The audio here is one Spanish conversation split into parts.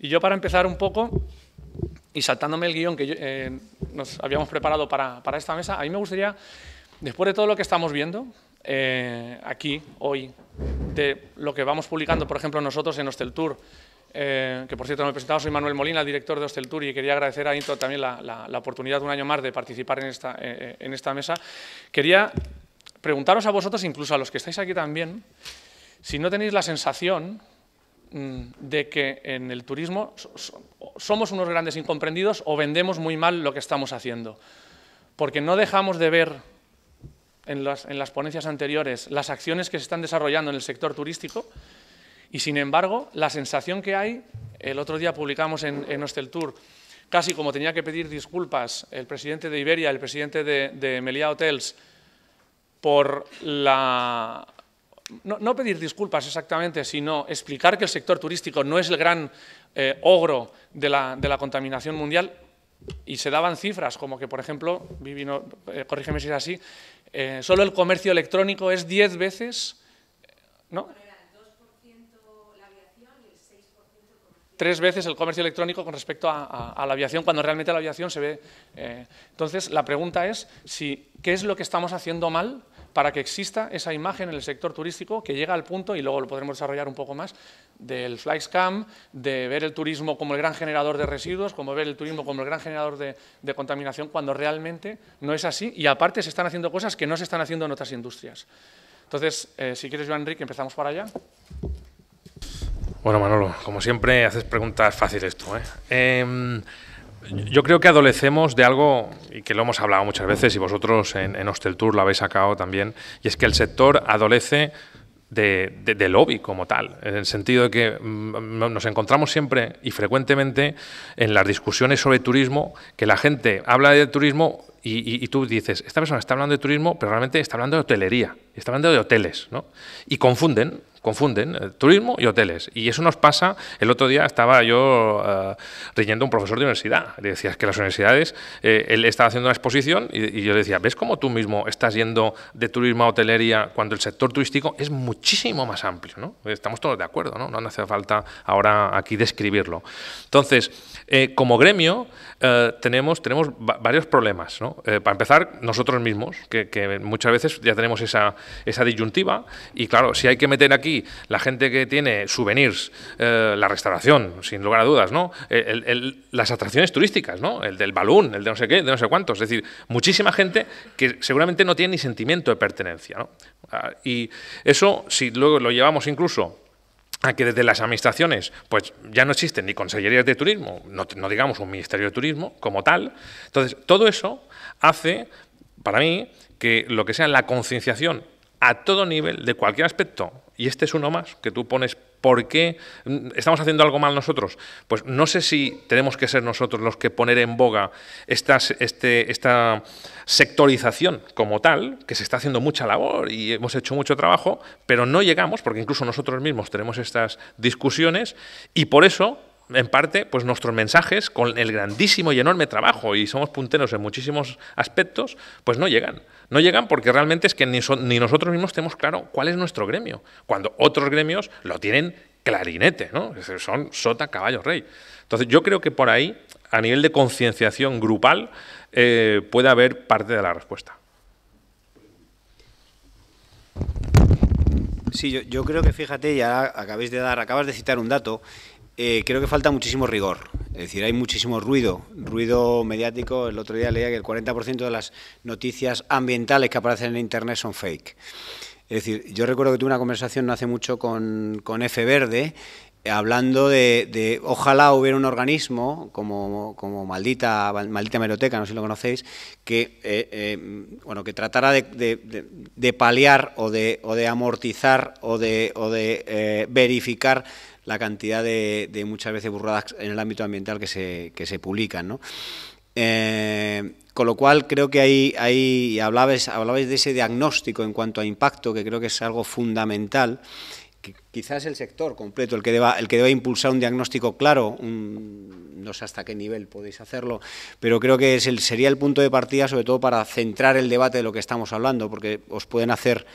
Y yo para empezar un poco, y saltándome el guión que eh, nos habíamos preparado para, esta mesa, a mí me gustaría, después de todo lo que estamos viendo eh, aquí, hoy, de lo que vamos publicando, por ejemplo, nosotros en Hostel Tour, eh, que por cierto me he presentado, soy Manuel Molina, director de Hostel Tour, y quería agradecer a Into también la, oportunidad de un año más de participar en esta, en esta mesa. Quería preguntaros a vosotros, incluso a los que estáis aquí también, si no tenéis la sensación Mm, de que en el turismo somos unos grandes incomprendidos o vendemos muy mal lo que estamos haciendo. Porque no dejamos de ver en las, ponencias anteriores las acciones que se están desarrollando en el sector turístico y, sin embargo, la sensación que hay, el otro día publicamos en, en Hostel Tour, casi como tenía que pedir disculpas el presidente de Iberia, el presidente de, de Hotels, por la no, pedir disculpas exactamente, sino explicar que el sector turístico no es el gran eh, ogro de la, contaminación mundial. Y se daban cifras, como que, por ejemplo, Vivi, eh, corrígeme si es así, eh, solo el comercio electrónico es 10 veces... ¿no? tres veces el comercio electrónico con respecto a, la aviación, cuando realmente la aviación se ve. entonces, la pregunta es si, qué es lo que estamos haciendo mal para que exista esa imagen en el sector turístico que llega al punto, y luego lo podremos desarrollar un poco más, del scam, de ver el turismo como el gran generador de residuos, como ver el turismo como el gran generador de, contaminación, cuando realmente no es así. Y aparte se están haciendo cosas que no se están haciendo en otras industrias. Entonces, eh, si quieres, Joan Enrique, empezamos para allá. Bueno, Manolo, como siempre, haces preguntas fáciles tú. ¿eh? Em, yo creo que adolecemos de algo, y que lo hemos hablado muchas veces, y vosotros en, Hostel Tour lo habéis sacado también, y es que el sector adolece de, lobby como tal, en el sentido de que mm, nos encontramos siempre y frecuentemente en las discusiones sobre turismo, que la gente habla de turismo y, tú dices, esta persona está hablando de turismo, pero realmente está hablando de hotelería, está hablando de hoteles, ¿no? Y confunden Confunden eh, turismo y hoteles. Y eso nos pasa. El otro día estaba yo eh, riendo a un profesor de universidad. Le decía que las universidades, eh, él estaba haciendo una exposición y, yo le decía, ¿ves cómo tú mismo estás yendo de turismo a hotelería cuando el sector turístico es muchísimo más amplio? ¿no? Estamos todos de acuerdo, ¿no? No hace falta ahora aquí describirlo. Entonces, como gremio, tenemos, tenemos varios problemas. ¿no? para empezar, nosotros mismos, que, que, muchas veces ya tenemos esa, esa disyuntiva. Y claro, si hay que meter aquí la gente que tiene souvenirs, eh, la restauración, sin lugar a dudas, ¿no? las atracciones turísticas, El del balón, el de no sé qué, de no sé cuántos, Es decir, muchísima gente que seguramente no tiene ni sentimiento de pertenencia, ah, Y eso, si luego lo llevamos incluso a que desde las administraciones pues ya no existen ni consellerías de turismo, no digamos un ministerio de turismo como tal. Entonces, todo eso hace, para mí, que lo que sea la concienciación a todo nivel de cualquier aspecto y este es uno más que tú pones, ¿por qué estamos haciendo algo mal nosotros? Pues no sé si tenemos que ser nosotros los que poner en boga este, esta, sectorización como tal, que se está haciendo mucha labor y hemos hecho mucho trabajo, pero no llegamos, porque incluso nosotros mismos tenemos estas discusiones y por eso en parte, pues nuestros mensajes, con el grandísimo y enorme trabajo, y somos punteros en muchísimos aspectos, pues no llegan. No llegan porque realmente es que ni, nosotros mismos tenemos claro cuál es nuestro gremio, cuando otros gremios lo tienen clarinete, ¿no? Son sota, caballo, rey. Entonces yo creo que por ahí, a nivel de concienciación grupal, eh, puede haber parte de la respuesta. Sí, yo, creo que fíjate, ya acabáis de dar, acabas de citar un dato eh, creo que falta muchísimo rigor. Es decir, hay muchísimo ruido, ruido mediático. El otro día leía que el 40% de las noticias ambientales que aparecen en Internet son fake. Es decir, yo recuerdo que tuve una conversación no hace mucho con, con F Verde, hablando de, ojalá hubiera un organismo como, como maldita maldita meroteca, no sé si lo conocéis, que eh, eh, bueno que tratara de, paliar o de, de amortizar o de, de verificar la cantidad de, muchas veces burradas en el ámbito ambiental que se, se publican, eh, con lo cual creo que ahí, ahí hablabais, hablabais de ese diagnóstico en cuanto a impacto, que creo que es algo fundamental quizás el sector completo el que deba, el que deba impulsar un diagnóstico claro, no sé hasta qué nivel podéis hacerlo, pero creo que es el, sería el punto de partida sobre todo para centrar el debate de lo que estamos hablando, porque os pueden hacer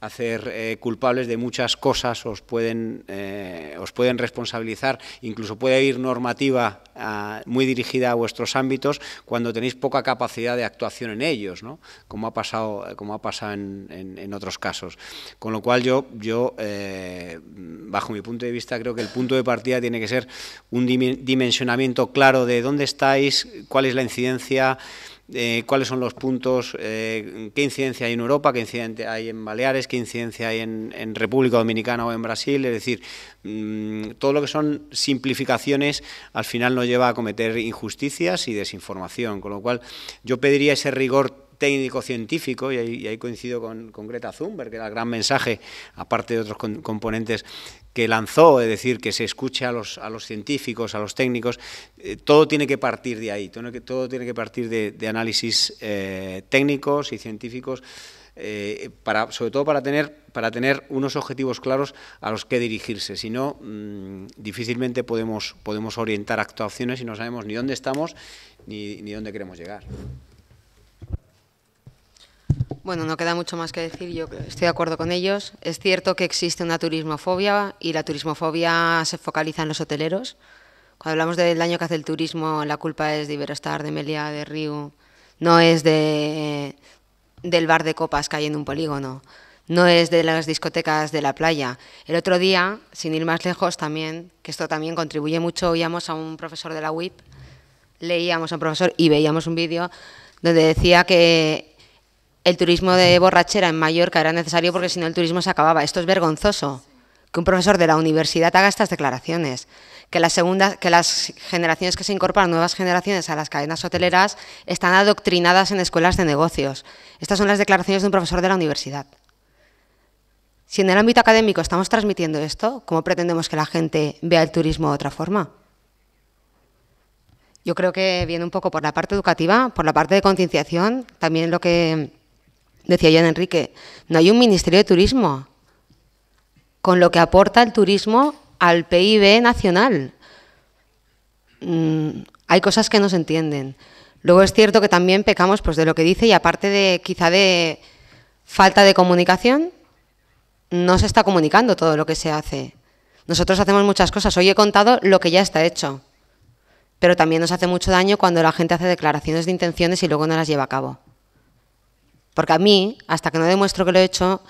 hacer eh, culpables de muchas cosas, os pueden, eh, os pueden responsabilizar, incluso puede ir normativa ah, muy dirigida a vuestros ámbitos cuando tenéis poca capacidad de actuación en ellos, ¿no? como ha pasado, como ha pasado en, otros casos. Con lo cual yo, yo eh, bajo mi punto de vista, creo que el punto de partida tiene que ser un dimensionamiento claro de dónde estáis, cuál es la incidencia, eh, cuáles son los puntos, eh, qué incidencia hay en Europa, qué incidencia hay en Baleares, qué incidencia hay en, República Dominicana o en Brasil. Es decir, mm, todo lo que son simplificaciones al final nos lleva a cometer injusticias y desinformación, con lo cual yo pediría ese rigor técnico-científico, y ahí, coincido con, Greta Thunberg, que era el gran mensaje, aparte de otros componentes que lanzó, es decir, que se escuche a los, científicos, a los técnicos, eh, todo tiene que partir de ahí, todo, tiene que partir de, análisis eh, técnicos y científicos. Eh, sobre todo para tener, para tener unos objetivos claros a los que dirigirse. Si no, mm, difícilmente podemos, orientar actuaciones y no sabemos ni dónde estamos ni dónde queremos llegar. Bueno, no queda mucho más que decir, yo estoy de acuerdo con ellos. Es cierto que existe una turismofobia y la turismofobia se focaliza en los hoteleros. Cuando hablamos del daño que hace el turismo, la culpa es de Iberostar, de Melia, de Río, no es de, del bar de copas que hay en un polígono, no es de las discotecas de la playa. El otro día, sin ir más lejos también, que esto también contribuye mucho, oíamos a un profesor de la UIP, leíamos a un profesor y veíamos un vídeo donde decía que el turismo de borrachera en Mallorca era necesario porque si no el turismo se acababa. Esto es vergonzoso. Que un profesor de la universidad haga estas declaraciones. Que, las segunda, que las generaciones que se incorporan, nuevas generaciones a las cadenas hoteleras, están adoctrinadas en escuelas de negocios. Estas son las declaraciones de un profesor de la universidad. Si en el ámbito académico estamos transmitiendo esto, ¿cómo pretendemos que la gente vea el turismo de otra forma? Yo creo que viene un poco por la parte educativa, por la parte de concienciación, también lo que decía Jan Enrique, no hay un Ministerio de Turismo, con lo que aporta el turismo al PIB nacional. Mm, hay cosas que no se entienden. Luego es cierto que también pecamos pues, de lo que dice y aparte de quizá de falta de comunicación, no se está comunicando todo lo que se hace. Nosotros hacemos muchas cosas. Hoy he contado lo que ya está hecho. Pero también nos hace mucho daño cuando la gente hace declaraciones de intenciones y luego no las lleva a cabo. Porque a mí, hasta que no demuestro que lo he hecho,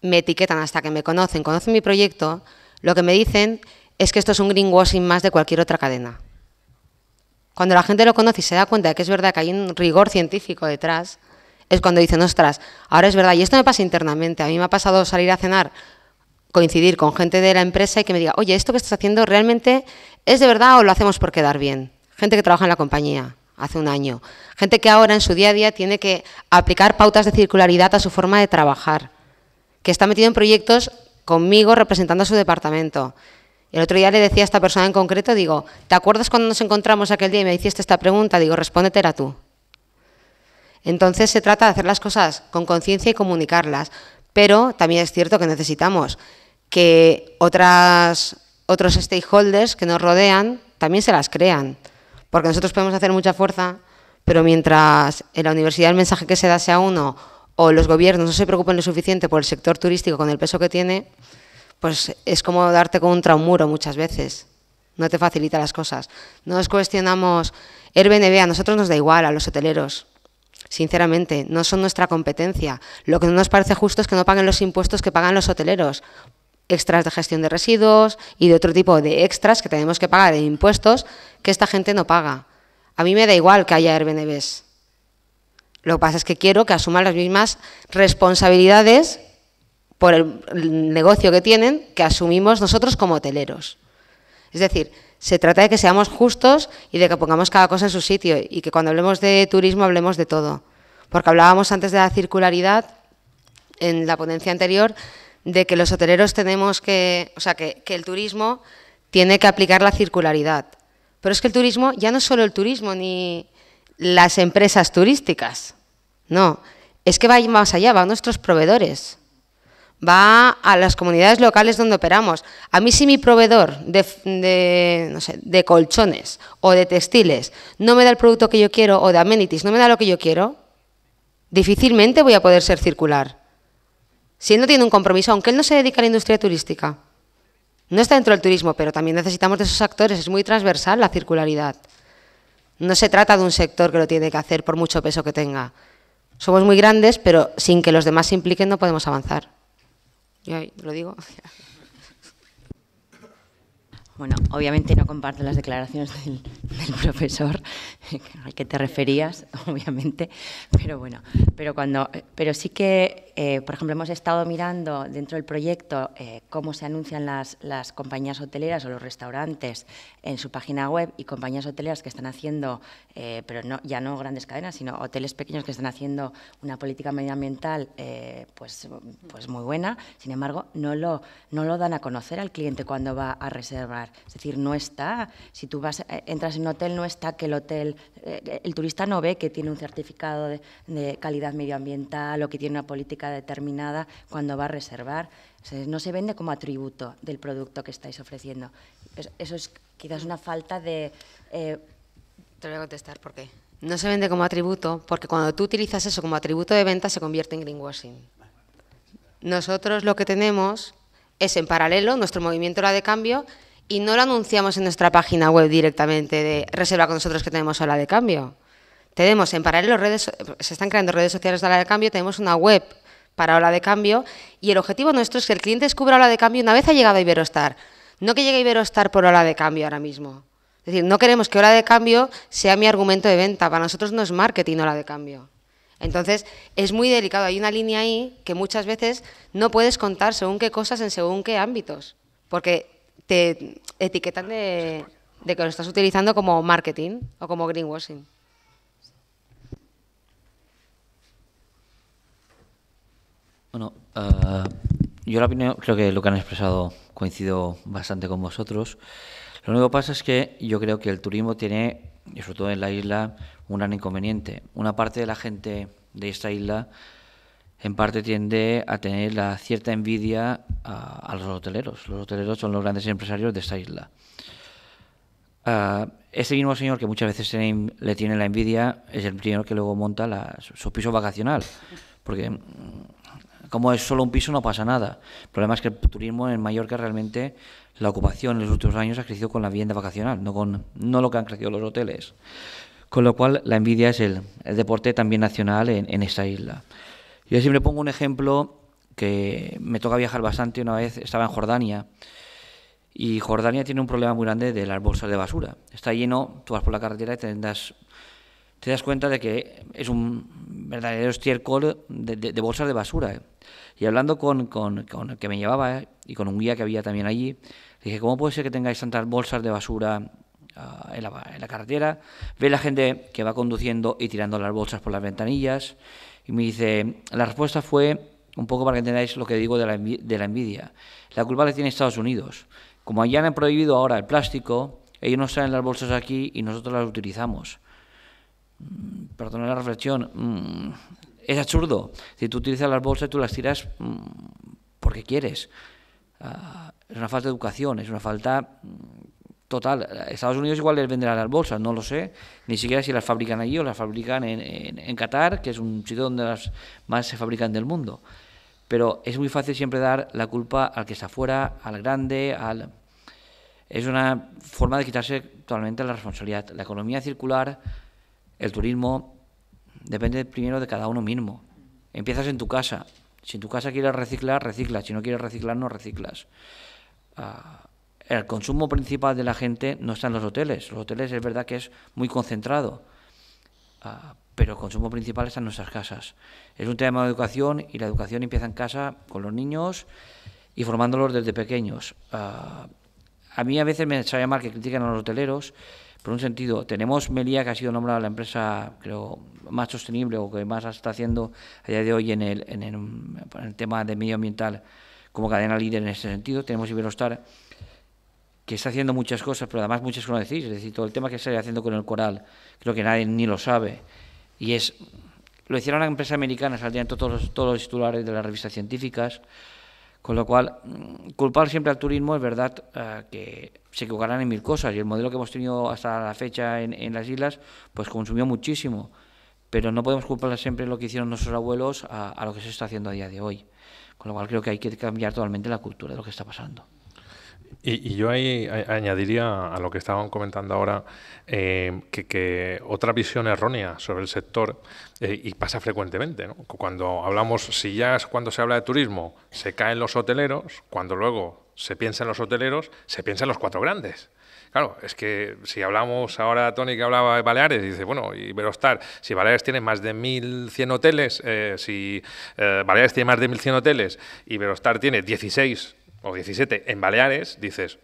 me etiquetan hasta que me conocen, conocen mi proyecto, lo que me dicen es que esto es un greenwashing más de cualquier otra cadena. Cuando la gente lo conoce y se da cuenta de que es verdad que hay un rigor científico detrás, es cuando dicen, ostras, ahora es verdad. Y esto me pasa internamente. A mí me ha pasado salir a cenar, coincidir con gente de la empresa y que me diga, oye, esto que estás haciendo realmente es de verdad o lo hacemos por quedar bien. Gente que trabaja en la compañía hace un año. Gente que ahora en su día a día tiene que aplicar pautas de circularidad a su forma de trabajar, que está metido en proyectos conmigo representando a su departamento. El otro día le decía a esta persona en concreto, digo, ¿te acuerdas cuando nos encontramos aquel día y me hiciste esta pregunta? Digo, era tú. Entonces se trata de hacer las cosas con conciencia y comunicarlas, pero también es cierto que necesitamos que otras, otros stakeholders que nos rodean también se las crean. Porque nosotros podemos hacer mucha fuerza, pero mientras en la universidad el mensaje que se da sea uno o los gobiernos no se preocupen lo suficiente por el sector turístico con el peso que tiene, pues es como darte contra un muro muchas veces. No te facilita las cosas. No Nos cuestionamos Airbnb, a nosotros nos da igual, a los hoteleros. Sinceramente, no son nuestra competencia. Lo que no nos parece justo es que no paguen los impuestos que pagan los hoteleros. Extras de gestión de residuos y de otro tipo de extras que tenemos que pagar de impuestos que esta gente no paga. A mí me da igual que haya Airbnbs. Lo que pasa es que quiero que asuman las mismas responsabilidades por el negocio que tienen que asumimos nosotros como hoteleros. Es decir, se trata de que seamos justos y de que pongamos cada cosa en su sitio y que cuando hablemos de turismo hablemos de todo. Porque hablábamos antes de la circularidad en la ponencia anterior de que los hoteleros tenemos que, o sea, que el turismo tiene que aplicar la circularidad. Pero es que el turismo, ya no es solo el turismo ni las empresas turísticas, no, es que va más allá, va a nuestros proveedores, va a las comunidades locales donde operamos. A mí si mi proveedor de, colchones o de textiles no me da el producto que yo quiero o de amenities, no me da lo que yo quiero, difícilmente voy a poder ser circular. Si él no tiene un compromiso, aunque él no se dedica a la industria turística. No está dentro del turismo, pero también necesitamos de esos actores. Es muy transversal la circularidad. No se trata de un sector que lo tiene que hacer por mucho peso que tenga. Somos muy grandes, pero sin que los demás se impliquen no podemos avanzar. Yo lo digo. Bueno, obviamente no comparto las declaraciones del, del, profesor al que te referías, obviamente, pero bueno, pero cuando, pero sí que eh, por ejemplo, hemos estado mirando dentro del proyecto eh, cómo se anuncian las, compañías hoteleras o los restaurantes en su página web y compañías hoteleras que están haciendo, eh, pero ya no grandes cadenas, sino hoteles pequeños que están haciendo una política medioambiental pues, pues, muy buena. Sin embargo, no lo, dan a conocer al cliente cuando va a reservar. Es decir, no está, si tú vas, entras en un hotel, no está que el hotel, el turista no ve que tiene un certificado de, de calidad medioambiental o que tiene una política determinada cuando va a reservar. no se vende como atributo del producto que estáis ofreciendo. Eso es quizás una falta de... Eh, Te voy a contestar por qué. No se vende como atributo porque cuando tú utilizas eso como atributo de venta se convierte en greenwashing. Nosotros lo que tenemos es en paralelo nuestro movimiento la de cambio y no lo anunciamos en nuestra página web directamente de reserva con nosotros que tenemos la de cambio. Tenemos en paralelo redes, se están creando redes sociales de la de cambio, tenemos una web para ola de cambio y el objetivo nuestro es que el cliente descubra ola de cambio una vez ha llegado a Iberostar, no que llegue a Iberostar por hora de cambio ahora mismo. Es decir, no queremos que ola de cambio sea mi argumento de venta, para nosotros no es marketing ola de cambio. Entonces, es muy delicado, hay una línea ahí que muchas veces no puedes contar según qué cosas en según qué ámbitos, porque te etiquetan de, de que lo estás utilizando como marketing o como greenwashing. Bueno, ah, yo la opinión, creo que lo que han expresado coincido bastante con vosotros. Lo único que pasa es que yo creo que el turismo tiene, y sobre todo en la isla, un gran inconveniente. Una parte de la gente de esta isla en parte tiende a tener la cierta envidia ah, a, los hoteleros. Los hoteleros son los grandes empresarios de esta isla. Uh, este mismo señor que muchas veces le tiene la envidia es el primero que luego monta su, su piso vacacional, porque mm, como es solo un piso no pasa nada. El problema es que el turismo en Mallorca realmente la ocupación en los últimos años ha crecido con la vivienda vacacional, no con no lo que han crecido los hoteles. Con lo cual la envidia es el, deporte también nacional en, en esa isla. Yo siempre pongo un ejemplo que me toca viajar bastante. Una vez estaba en Jordania y Jordania tiene un problema muy grande de las bolsas de basura. Está lleno, tú vas por la carretera y te das, te das cuenta de que es un verdadero estiércol de bolsas de basura. Y hablando con, con, el que me llevaba eh, y con un guía que había también allí, dije, ¿cómo puede ser que tengáis tantas bolsas de basura ah, en, la, carretera? Ve la gente que va conduciendo y tirando las bolsas por las ventanillas. Y me dice, la respuesta fue, un poco para que entendáis lo que digo de la, de la envidia, la culpa la tiene Estados Unidos. Como allá han prohibido ahora el plástico, ellos nos traen las bolsas aquí y nosotros las utilizamos. Mm, Perdona la reflexión. Mm, es absurdo. Si tú utilizas las bolsas, tú las tiras mm, porque quieres. Ah, es una falta de educación, es una falta mm, total. Estados Unidos igual les venderá las bolsas, no lo sé. Ni siquiera si las fabrican allí o las fabrican en, Qatar, que es un sitio donde las más se fabrican del mundo. Pero es muy fácil siempre dar la culpa al que está afuera, al grande, al... Es una forma de quitarse totalmente la responsabilidad. La economía circular, el turismo, Depende primero de cada uno mismo. Empiezas en tu casa. Si en tu casa quieres reciclar, reciclas. Si no quieres reciclar, no reciclas. Ah, el consumo principal de la gente no está en los hoteles. Los hoteles es verdad que es muy concentrado. Ah, pero el consumo principal está en nuestras casas. Es un tema de educación y la educación empieza en casa con los niños y formándolos desde pequeños. Ah, a mí a veces me sale mal que critican a los hoteleros por un sentido, tenemos Melía, que ha sido nombrada la empresa, creo, más sostenible o que más está haciendo a día de hoy en el, tema de medioambiental como cadena líder en ese sentido. Tenemos Iberostar, que está haciendo muchas cosas, pero además muchas que no decís. Es decir, todo el tema que se está haciendo con el coral, creo que nadie ni lo sabe. Y es. Lo hicieron una empresa americana, salían todos todos los titulares de las revistas científicas. Con lo cual, mm, culpar siempre al turismo es verdad eh, que se equivocarán en mil cosas y el modelo que hemos tenido hasta la fecha en, las islas pues consumió muchísimo, pero no podemos culpar siempre lo que hicieron nuestros abuelos a lo que se está haciendo a día de hoy. Con lo cual creo que hay que cambiar totalmente la cultura de lo que está pasando. Y, yo ahí añadiría a lo que estaban comentando ahora eh, que, otra visión errónea sobre el sector, eh, y pasa frecuentemente, ¿no? cuando hablamos, si ya es cuando se habla de turismo, se caen los hoteleros, cuando luego se piensa en los hoteleros, se piensa en los cuatro grandes. Claro, es que si hablamos ahora, Tony, que hablaba de Baleares, dice, bueno, y Iberostar, si Baleares tiene más de 1.100 hoteles, eh, si Baleares tiene más de 1.100 hoteles, y Iberostar tiene 16 o 17 en Baleares, dices,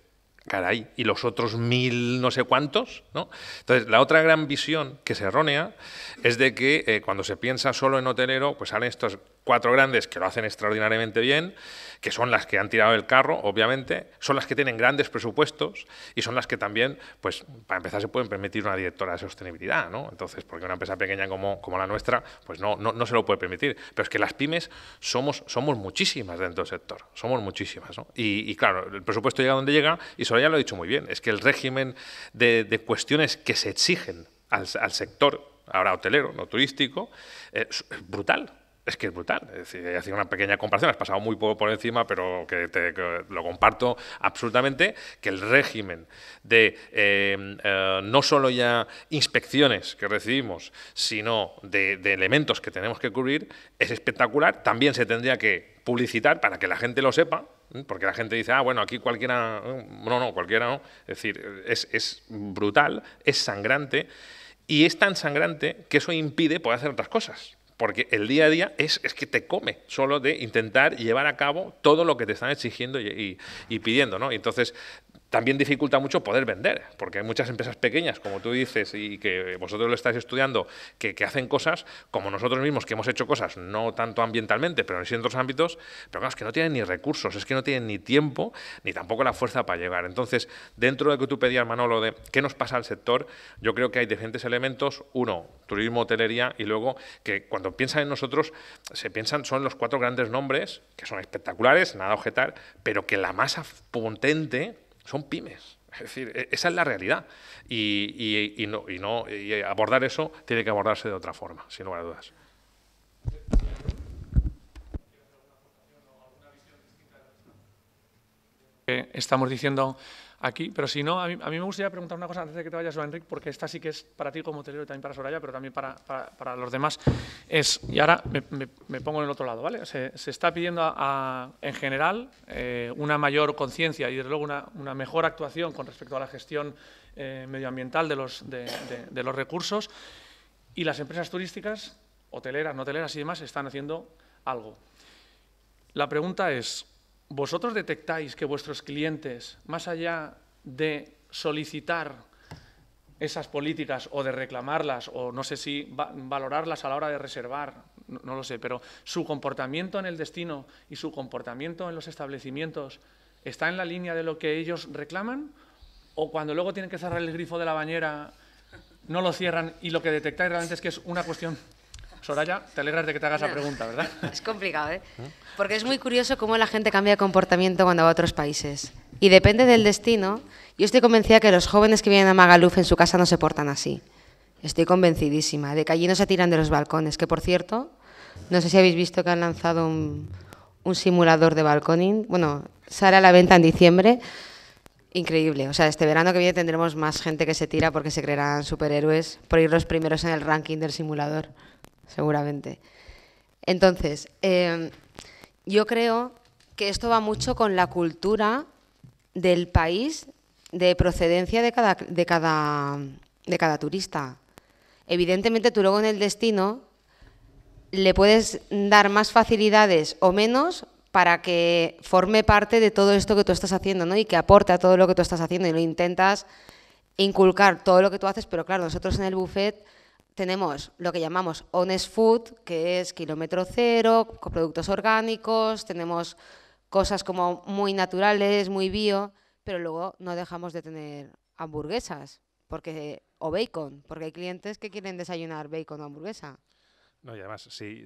caray, ¿y los otros mil no sé cuántos? ¿no? Entonces, la otra gran visión que es errónea es de que eh, cuando se piensa solo en hotelero, pues salen estos cuatro grandes que lo hacen extraordinariamente bien, que son las que han tirado el carro, obviamente, son las que tienen grandes presupuestos y son las que también, pues, para empezar, se pueden permitir una directora de sostenibilidad, ¿no? Entonces, porque una empresa pequeña como, como la nuestra, pues no, no, no se lo puede permitir. Pero es que las pymes somos, somos muchísimas dentro del sector, somos muchísimas, ¿no? Y, claro, el presupuesto llega donde llega y Soraya lo ha dicho muy bien, es que el régimen de, cuestiones que se exigen al, al sector, ahora hotelero, no turístico, es brutal es que es brutal. Es decir, una pequeña comparación, has pasado muy poco por encima, pero que, te, lo comparto absolutamente, que el régimen de em, eh, no solo ya inspecciones que recibimos, sino de, elementos que tenemos que cubrir, es espectacular. También se tendría que publicitar para que la gente lo sepa, porque la gente dice, ah, bueno, aquí cualquiera, no, no, cualquiera no. Es decir, es brutal, es sangrante, y es tan sangrante que eso impide poder hacer otras cosas porque el día a día es, es que te come solo de intentar llevar a cabo todo lo que te están exigiendo y, pidiendo, ¿no? Y entonces también dificulta mucho poder vender, porque hay muchas empresas pequeñas, como tú dices, y que vosotros lo estáis estudiando, que, que hacen cosas, como nosotros mismos, que hemos hecho cosas, no tanto ambientalmente, pero en otros ámbitos, pero claro, es que no tienen ni recursos, es que no tienen ni tiempo, ni tampoco la fuerza para llegar. Entonces, dentro de lo que tú pedías, Manolo, de qué nos pasa al sector, yo creo que hay diferentes elementos. Uno, turismo, hotelería, y luego que cuando piensan en nosotros, se piensan, son los cuatro grandes nombres, que son espectaculares, nada objetar, pero que la masa potente son pymes. Es decir, e-, esa es la realidad. Y, no, abordar eso tiene que abordarse de otra forma, sin lugar a dudas. Estamos diciendo aquí. Pero si no, a mí, me gustaría preguntar una cosa antes de que te vayas, Joan porque esta sí que es para ti como hotelero y también para Soraya, pero también para, los demás. Es, y ahora me, pongo en el otro lado, ¿vale? Se, está pidiendo a, en general eh, una mayor conciencia y, desde luego, una, mejor actuación con respecto a la gestión eh, medioambiental de los, de los recursos. Y las empresas turísticas, hoteleras, no hoteleras y demás, están haciendo algo. La pregunta es, vosotros detectáis que vuestros clientes, más allá de solicitar esas políticas o de reclamarlas, o no sé si valorarlas a la hora de reservar, no, lo sé, pero su comportamiento en el destino y su comportamiento en los establecimientos está en la línea de lo que ellos reclaman, o cuando luego tienen que cerrar el grifo de la bañera, no lo cierran y lo que detectáis realmente es que es una cuestión Soraya, te alegras de que te hagas la pregunta, ¿verdad? Es complicado, ¿eh? ¿eh? Porque es muy curioso cómo la gente cambia de comportamiento cuando va a otros países. Y depende del destino. Yo estoy convencida que los jóvenes que vienen a Magaluf en su casa no se portan así. Estoy convencidísima de que allí no se tiran de los balcones. Que por cierto, no sé si habéis visto que han lanzado un, un simulador de balconing. Bueno, sale a la venta en diciembre. Increíble. O sea, este verano que viene tendremos más gente que se tira porque se creerán superhéroes por ir los primeros en el ranking del simulador seguramente. Entonces, em, yo creo que esto va mucho con la cultura del país de procedencia de cada, de cada, de cada turista. Evidentemente, tú luego en el destino le puedes dar más facilidades o menos para que forme parte de todo esto que tú estás haciendo ¿no? y que aporte a todo lo que tú estás haciendo y lo intentas inculcar todo lo que tú haces, pero claro, nosotros en el buffet tenemos lo que llamamos Honest Food, que es kilómetro cero, con productos orgánicos, tenemos cosas como muy naturales, muy bio, pero luego no dejamos de tener hamburguesas porque, o bacon, porque hay clientes que quieren desayunar bacon o hamburguesa. No, y además, si,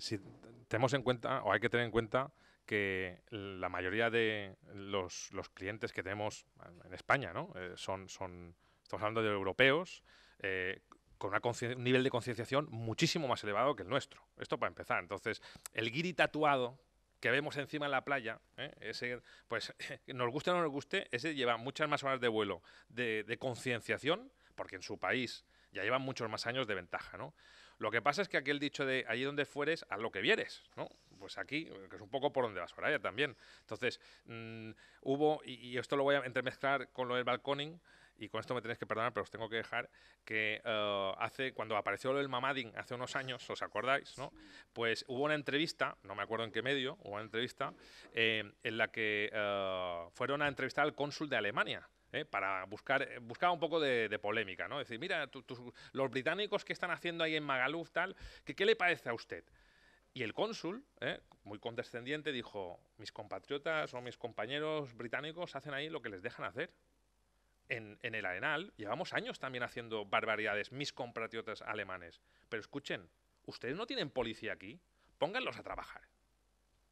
tenemos en cuenta, o hay que tener en cuenta, que la mayoría de los, clientes que tenemos en España, ¿no? Eh, son, estamos hablando de europeos, eh, con un nivel de concienciación muchísimo más elevado que el nuestro. Esto para empezar. Entonces, el guiri tatuado que vemos encima en la playa, ¿eh? ese, pues nos guste o no nos guste, ese lleva muchas más horas de vuelo de, concienciación, porque en su país ya llevan muchos más años de ventaja, ¿no? Lo que pasa es que aquel dicho de allí donde fueres, a lo que vieres, ¿no? Pues aquí, que es un poco por donde vas, ya también. Entonces, mm, hubo, y, esto lo voy a entremezclar con lo del balconing, y con esto me tenéis que perdonar, pero os tengo que dejar, que eh, hace, cuando apareció el mamading hace unos años, ¿os acordáis? ¿no? Pues hubo una entrevista, no me acuerdo en qué medio, hubo una entrevista eh, en la que eh, fueron a entrevistar al cónsul de Alemania. para buscar, un poco de, polémica, ¿no? Decir, mira, los británicos que están haciendo ahí en Magaluf, tal, ¿qué le parece a usted? Y el cónsul, muy condescendiente, dijo, mis compatriotas o mis compañeros británicos hacen ahí lo que les dejan hacer en, el Arenal llevamos años también haciendo barbaridades, mis compatriotas alemanes. Pero escuchen, ustedes no tienen policía aquí, pónganlos a trabajar.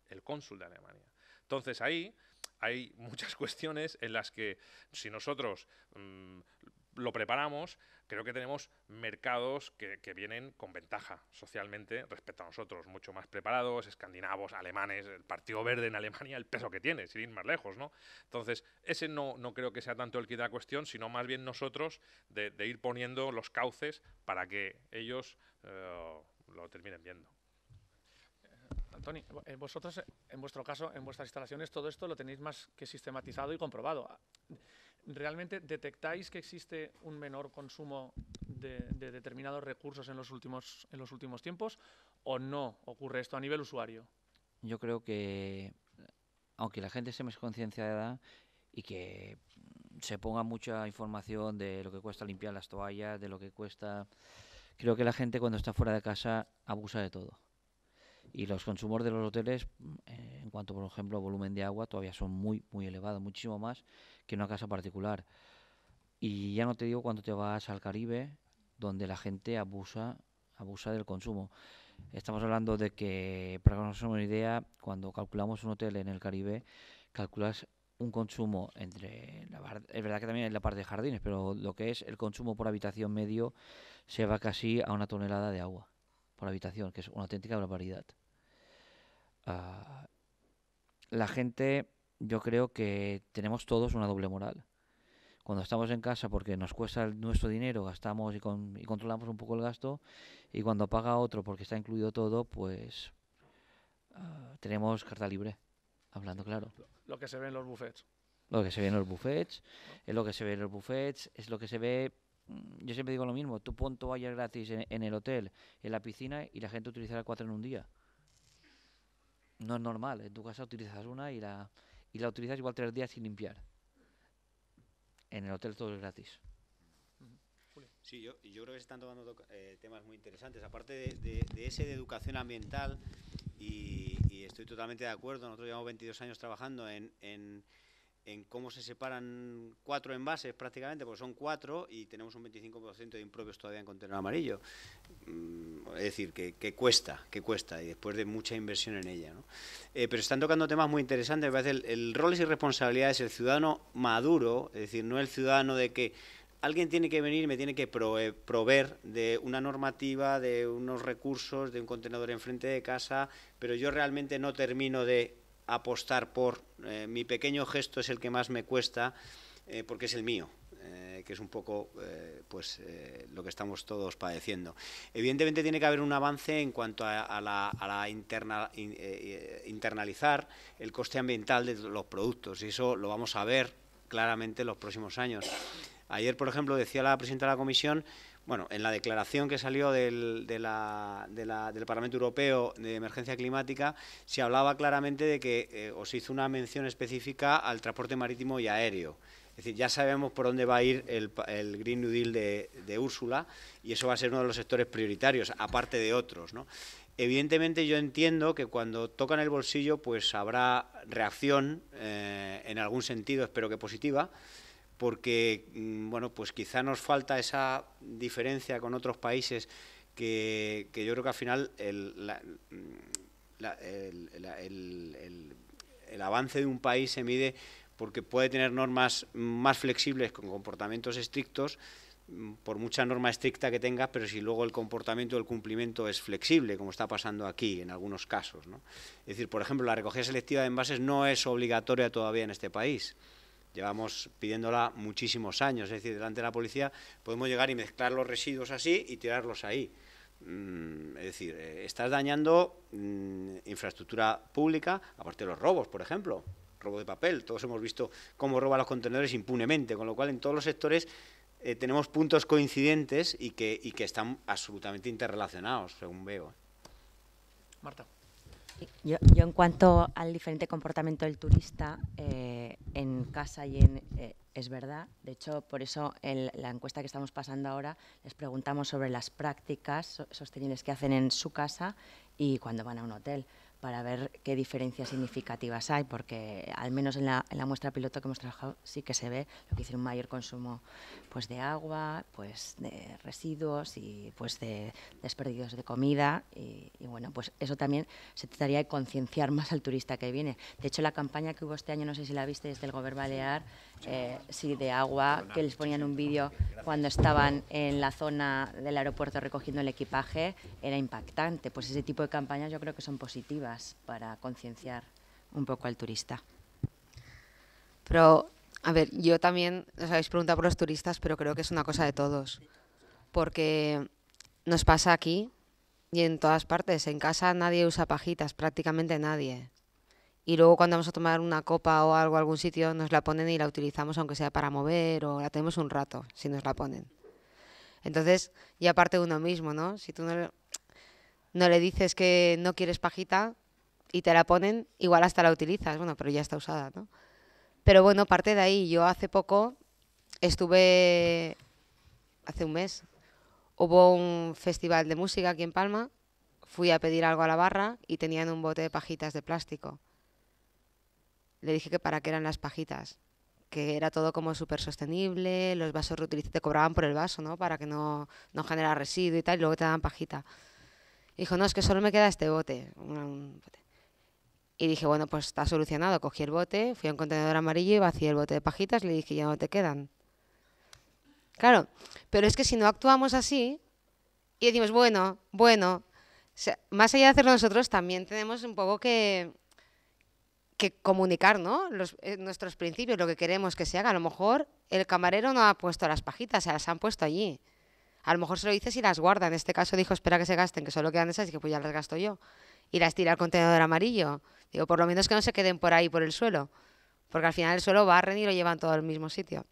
El cónsul de Alemania. Entonces ahí hay muchas cuestiones en las que si nosotros mm, lo preparamos, creo que tenemos mercados que, vienen con ventaja socialmente respecto a nosotros, mucho más preparados, escandinavos, alemanes, el Partido Verde en Alemania, el peso que tiene, sin ir más lejos, ¿no? Entonces, ese no, no creo que sea tanto el que la cuestión, sino más bien nosotros de, ir poniendo los cauces para que ellos eh, lo terminen viendo. Eh, Antoni, vosotros, en vuestro caso, en vuestras instalaciones, todo esto lo tenéis más que sistematizado y comprobado. ¿realmente detectáis que existe un menor consumo de, determinados recursos en los, últimos, en los últimos tiempos o no ocurre esto a nivel usuario? Yo creo que, aunque la gente se más concienciada y que se ponga mucha información de lo que cuesta limpiar las toallas, de lo que cuesta... Creo que la gente cuando está fuera de casa abusa de todo y los consumos de los hoteles, eh, en cuanto por ejemplo volumen de agua, todavía son muy, muy elevados, muchísimo más que en una casa particular. Y ya no te digo cuando te vas al Caribe, donde la gente abusa, abusa del consumo. Estamos hablando de que, para que nos una idea, cuando calculamos un hotel en el Caribe, calculas un consumo entre la es verdad que también hay la parte de jardines, pero lo que es el consumo por habitación medio se va casi a una tonelada de agua por habitación, que es una auténtica barbaridad. Ah, la gente, yo creo que tenemos todos una doble moral. Cuando estamos en casa porque nos cuesta nuestro dinero, gastamos y, controlamos un poco el gasto, y cuando paga otro porque está incluido todo, pues ah, tenemos carta libre, hablando claro. Lo que se ve en los buffets. Lo que se ve en los buffets, es lo que se ve en los buffets, es lo que se ve mm, yo siempre digo lo mismo, tú pon toallas gratis en, en, el hotel, en la piscina y la gente utilizará cuatro en un día no es normal. En tu casa utilizas una y la, y la utilizas igual tres días sin limpiar. En el hotel todo es gratis. Sí, yo, creo que se están tomando eh, temas muy interesantes. Aparte de, ese de educación ambiental, y, estoy totalmente de acuerdo, nosotros llevamos 22 años trabajando en en cómo se separan cuatro envases prácticamente, porque son cuatro y tenemos un 25% de impropios todavía en contenedor amarillo. Mm, es decir, que, cuesta, que cuesta, y después de mucha inversión en ella. ¿no? Eh, pero están tocando temas muy interesantes, me parece, el, el roles y responsabilidades, el ciudadano maduro, es decir, no el ciudadano de que alguien tiene que venir y me tiene que eh, proveer de una normativa, de unos recursos, de un contenedor enfrente de casa, pero yo realmente no termino de apostar por eh, mi pequeño gesto es el que más me cuesta eh, porque es el mío. Eh, que es un poco pues lo que estamos todos padeciendo. Evidentemente tiene que haber un avance en cuanto a, la, interna, internalizar el coste ambiental de los productos y eso lo vamos a ver claramente en los próximos años. Ayer, por ejemplo, decía la presidenta de la comisión bueno, en la declaración que salió del, Parlamento Europeo de Emergencia Climática se hablaba claramente de que o eh, os hizo una mención específica al transporte marítimo y aéreo. Es decir, ya sabemos por dónde va a ir el, el Green New Deal de, Úrsula y eso va a ser uno de los sectores prioritarios, aparte de otros. Evidentemente yo entiendo que cuando tocan el bolsillo pues habrá reacción eh, en algún sentido, espero que positiva, porque mm, bueno, pues quizá nos falta esa diferencia con otros países que, yo creo que al final mm, el, avance de un país se mide porque puede tener normas más flexibles con comportamientos estrictos, mm, por mucha norma estricta que tengas, pero si luego el comportamiento del cumplimiento es flexible, como está pasando aquí en algunos casos. ¿no? Es decir, por ejemplo, la recogida selectiva de envases no es obligatoria todavía en este país llevamos pidiéndola muchísimos años, es decir, delante de la policía podemos llegar y mezclar los residuos así y tirarlos ahí. Mm, es decir, eh, estás dañando mm, infraestructura pública, aparte de los robos, por ejemplo, robo de papel, todos hemos visto cómo roban los contenedores impunemente, con lo cual en todos los sectores eh, tenemos puntos coincidentes y que están absolutamente interrelacionados, según veo. Marta. Yo, en cuanto al diferente comportamiento del turista eh, en casa y en... Eh, es verdad, de hecho, por eso en la encuesta que estamos pasando ahora les preguntamos sobre las prácticas sostenibles que hacen en su casa y cuando van a un hotel para ver qué diferencias significativas hay, porque al menos en la, muestra piloto que hemos trabajado sí que se ve lo que dice un mayor consumo pues de agua, pues de residuos y pues de desperdicios de comida y, bueno, pues eso también se trataría de concienciar más al turista que viene. De hecho, la campaña que hubo este año, no sé si la viste, desde el Gobierno Balear, eh, sí, de agua, que les ponían un vídeo cuando estaban en la zona del aeropuerto recogiendo el equipaje, era impactante. Pues ese tipo de campañas yo creo que son positivas para concienciar un poco al turista. Pero, a ver, yo también os habéis preguntado por los turistas, pero creo que es una cosa de todos. Porque nos pasa aquí y en todas partes. En casa nadie usa pajitas, prácticamente nadie y luego cuando vamos a tomar una copa o algo algún sitio nos la ponen y la utilizamos aunque sea para mover o la tenemos un rato si nos la ponen. Entonces, y aparte de uno mismo, ¿no? Si tú no, le dices que no quieres pajita y te la ponen, igual hasta la utilizas, bueno, pero ya está usada, ¿no? Pero bueno, parte de ahí, yo hace poco estuve, hace un mes, hubo un festival de música aquí en Palma, fui a pedir algo a la barra y tenían un bote de pajitas de plástico le dije que para qué eran las pajitas, que era todo como súper sostenible, los vasos reutilizables, te cobraban por el vaso, ¿no? Para que no, no generara residuo y tal, y luego te daban pajita. Y dijo, no, es que solo me queda este bote, Y dije, bueno, pues está solucionado. Cogí el bote, fui a un contenedor amarillo y vacié el bote de pajitas le dije, ya no te quedan. Claro, pero es que si no actuamos así y decimos, bueno, bueno, más allá de hacerlo nosotros, también tenemos un poco que que comunicar eh, nuestros principios, lo que queremos que se haga. A lo mejor el camarero no ha puesto las pajitas, se las han puesto allí. A lo mejor se lo dices y las guarda. En este caso dijo, espera que se gasten, que solo quedan esas y que pues ya las gasto yo. Y las tira al contenedor amarillo. Digo, por lo menos que no se queden por ahí, por el suelo. Porque al final el suelo barren y lo llevan todo al mismo sitio.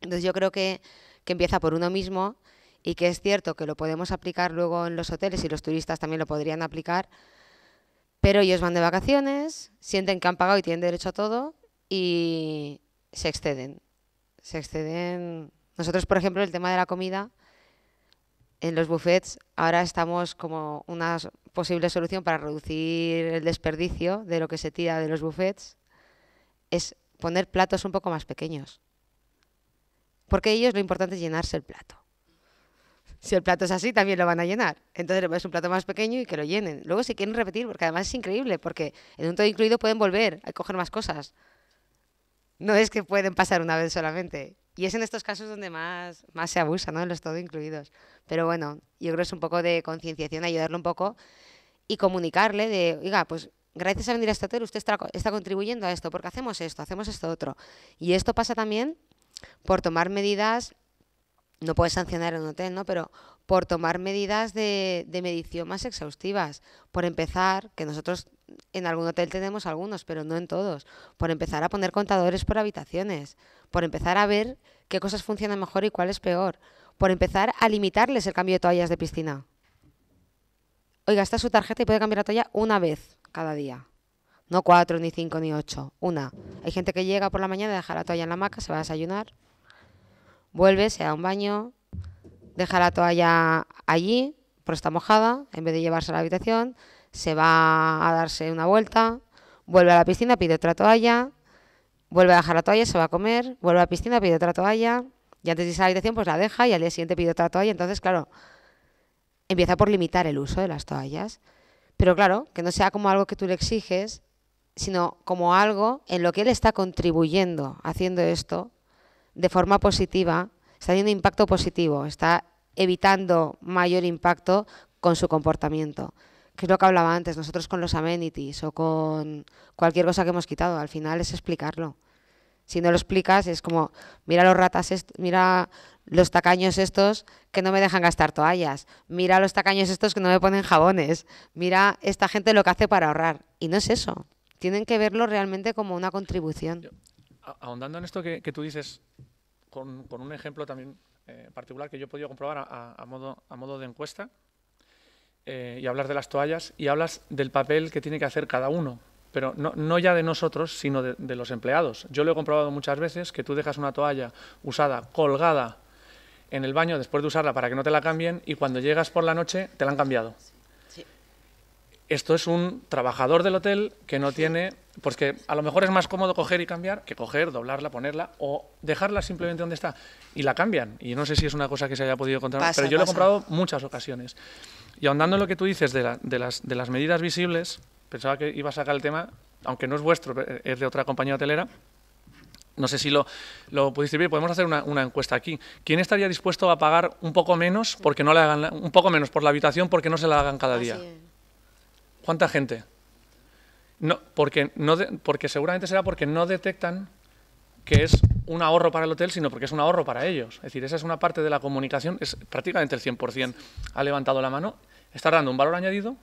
Entonces yo creo que, que empieza por uno mismo y que es cierto que lo podemos aplicar luego en los hoteles y los turistas también lo podrían aplicar pero ellos van de vacaciones, sienten que han pagado y tienen derecho a todo y se exceden. Se exceden. Nosotros, por ejemplo, el tema de la comida, en los buffets ahora estamos como una posible solución para reducir el desperdicio de lo que se tira de los buffets, es poner platos un poco más pequeños. Porque ellos lo importante es llenarse el plato si el plato es así, también lo van a llenar. Entonces es un plato más pequeño y que lo llenen. Luego si quieren repetir, porque además es increíble, porque en un todo incluido pueden volver a coger más cosas. No es que pueden pasar una vez solamente. Y es en estos casos donde más, se abusa, ¿no? En los todo incluidos. Pero bueno, yo creo que es un poco de concienciación, ayudarle un poco y comunicarle de, oiga, pues gracias a venir a este hotel usted está, está, contribuyendo a esto, porque hacemos esto, hacemos esto otro. Y esto pasa también por tomar medidas no puedes sancionar a un hotel, ¿no? Pero por tomar medidas de, de, medición más exhaustivas. Por empezar, que nosotros en algún hotel tenemos algunos, pero no en todos. Por empezar a poner contadores por habitaciones. Por empezar a ver qué cosas funcionan mejor y cuál es peor. Por empezar a limitarles el cambio de toallas de piscina. Oiga, está su tarjeta y puede cambiar la toalla una vez cada día. No cuatro, ni cinco, ni ocho. Una. Hay gente que llega por la mañana, deja la toalla en la maca, se va a desayunar, vuelve, se da un baño, deja la toalla allí, por está mojada, en vez de llevarse a la habitación, se va a darse una vuelta, vuelve a la piscina, pide otra toalla, vuelve a dejar la toalla, se va a comer, vuelve a la piscina, pide otra toalla, y antes de irse a la habitación, pues la deja y al día siguiente pide otra toalla. Entonces, claro, empieza por limitar el uso de las toallas. Pero claro, que no sea como algo que tú le exiges, sino como algo en lo que él está contribuyendo haciendo esto de forma positiva, está teniendo impacto positivo, está evitando mayor impacto con su comportamiento. Que es lo que hablaba antes, nosotros con los amenities o con cualquier cosa que hemos quitado, al final es explicarlo. Si no lo explicas, es como, mira los ratas, mira los tacaños estos que no me dejan gastar toallas, mira los tacaños estos que no me ponen jabones, mira esta gente lo que hace para ahorrar. Y no es eso, tienen que verlo realmente como una contribución ahondando en esto que, tú dices, con, un ejemplo también eh, particular que yo he podido comprobar a, modo, a modo, de encuesta, eh, y hablar de las toallas, y hablas del papel que tiene que hacer cada uno, pero no, ya de nosotros, sino de, de, los empleados. Yo lo he comprobado muchas veces, que tú dejas una toalla usada, colgada, en el baño después de usarla para que no te la cambien, y cuando llegas por la noche te la han cambiado esto es un trabajador del hotel que no tiene, porque a lo mejor es más cómodo coger y cambiar que coger, doblarla, ponerla o dejarla simplemente donde está. Y la cambian. Y no sé si es una cosa que se haya podido contar, pero yo lo he comprado muchas ocasiones. Y ahondando en lo que tú dices de, las, de las medidas visibles, pensaba que iba a sacar el tema, aunque no es vuestro, es de otra compañía hotelera. No sé si lo, lo pudiste ver, podemos hacer una, encuesta aquí. ¿Quién estaría dispuesto a pagar un poco menos porque no le hagan un poco menos por la habitación porque no se la hagan cada día? ¿Cuánta gente? No, porque, no porque seguramente será porque no detectan que es un ahorro para el hotel, sino porque es un ahorro para ellos. Es decir, esa es una parte de la comunicación, es prácticamente el 100%. Ha levantado la mano, está dando un valor añadido.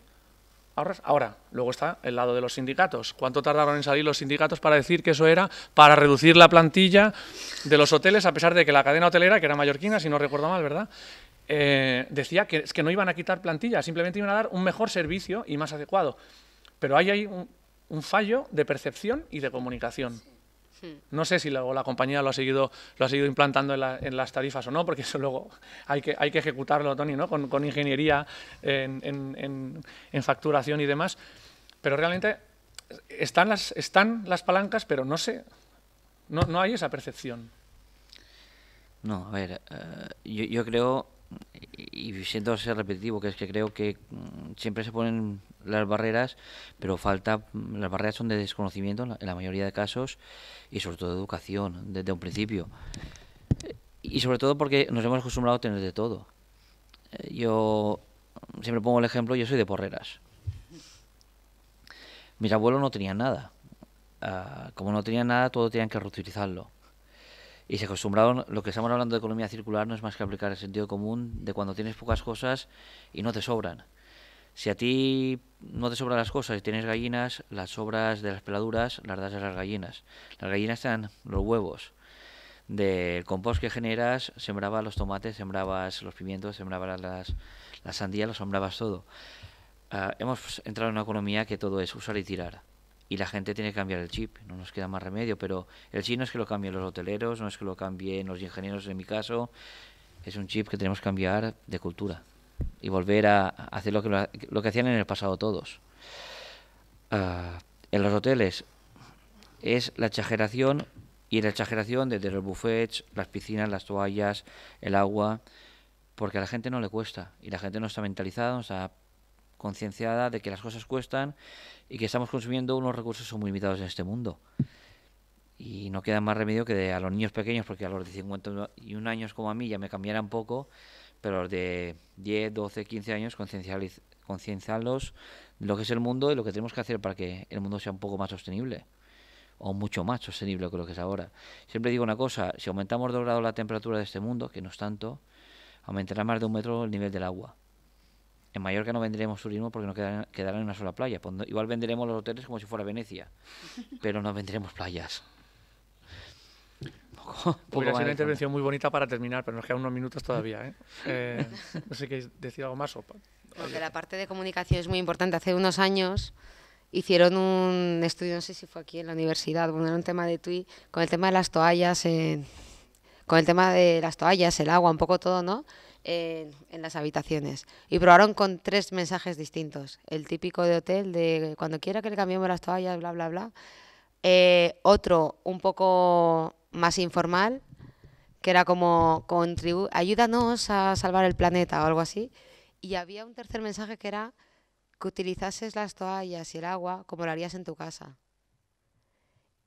Ahora, Ahora, luego está el lado de los sindicatos. ¿Cuánto tardaron en salir los sindicatos para decir que eso era para reducir la plantilla de los hoteles, a pesar de que la cadena hotelera, que era mallorquina, si no recuerdo mal, ¿verdad? Eh, decía que, es no iban a quitar plantillas, simplemente iban a dar un mejor servicio y más adecuado. Pero ahí hay un, un fallo de percepción y de comunicación. No sé si luego la compañía lo ha seguido, lo ha implantando en, las tarifas o no, porque eso luego hay que, hay que ejecutarlo, Tony, ¿no? con, ingeniería en, facturación y demás. Pero realmente están las, están las palancas, pero no sé, no, hay esa percepción. No, a ver, eh, yo, yo creo y siento ser repetitivo, que es que creo que mm, siempre se ponen las barreras, pero falta, mm, las barreras son de desconocimiento en la mayoría de casos y sobre todo de educación desde un principio. Y sobre todo porque nos hemos acostumbrado a tener de todo. Eh, yo mm, siempre pongo el ejemplo, yo soy de porreras. Mis abuelos no tenían nada. Ah, como no tenían nada, todo tenían que reutilizarlo y se acostumbraron, lo que estamos hablando de economía circular no es más que aplicar el sentido común de cuando tienes pocas cosas y no te sobran. Si a ti no te sobran las cosas y tienes gallinas, las sobras de las peladuras las das a las gallinas. Las gallinas te los huevos. Del compost que generas, sembrabas los tomates, sembrabas los pimientos, sembrabas las, las sandías, lo sembrabas todo. Ah, hemos entrado en una economía que todo es usar y tirar y la gente tiene que cambiar el chip, no nos queda más remedio, pero el chip no es que lo cambien los hoteleros, no es que lo cambien los ingenieros en mi caso, es un chip que tenemos que cambiar de cultura y volver a hacer lo que, lo que hacían en el pasado todos. Ah, en los hoteles es la exageración y la exageración desde los buffets, las piscinas, las toallas, el agua, porque a la gente no le cuesta y la gente no está mentalizada, no está concienciada de que las cosas cuestan y que estamos consumiendo unos recursos muy limitados en este mundo. Y no queda más remedio que a los niños pequeños, porque a los de 51 años como a mí ya me cambiarán poco, pero los de 10, 12, 15 años concienciarlos de lo que es el mundo y lo que tenemos que hacer para que el mundo sea un poco más sostenible o mucho más sostenible que lo que es ahora. Siempre digo una cosa, si aumentamos dos grados la temperatura de este mundo, que no es tanto, aumentará más de un metro el nivel del agua. En Mallorca no vendremos turismo porque no quedarán en una sola playa. Pues igual venderemos los hoteles como si fuera Venecia, pero no vendremos playas. una intervención muy bonita para terminar, pero nos quedan unos minutos todavía. ¿eh? eh no sé qué decir algo más. Porque la parte de comunicación es muy importante. Hace unos años hicieron un estudio, no sé si fue aquí en la universidad, bueno, un tema de TUI, con el tema de las toallas, con el tema de las toallas, el agua, un poco todo, ¿no? en, las habitaciones. Y probaron con tres mensajes distintos. El típico de hotel de cuando quiera que le cambiemos las toallas, bla, bla, bla. Eh, otro un poco más informal, que era como ayúdanos a salvar el planeta o algo así. Y había un tercer mensaje que era que utilizases las toallas y el agua como lo harías en tu casa.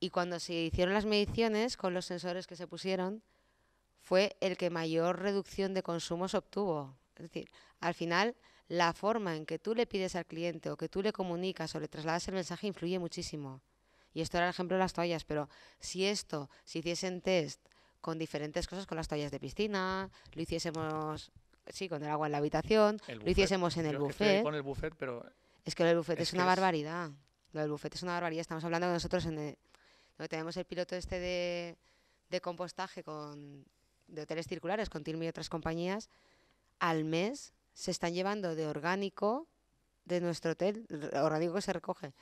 Y cuando se hicieron las mediciones con los sensores que se pusieron, fue el que mayor reducción de consumos obtuvo. Es decir, al final la forma en que tú le pides al cliente o que tú le comunicas o le trasladas el mensaje influye muchísimo. Y esto era el ejemplo de las toallas, pero si esto, si hiciesen test con diferentes cosas, con las toallas de piscina, lo hiciésemos, sí, con el agua en la habitación, lo hiciésemos en el buffet. pero... Es que lo del buffet es, una barbaridad. Lo del buffet es una barbaridad. Estamos hablando de nosotros en donde tenemos el piloto este de compostaje con de hoteles circulares con y otras compañías, al mes se están llevando de orgánico de nuestro hotel, orgánico que se recoge,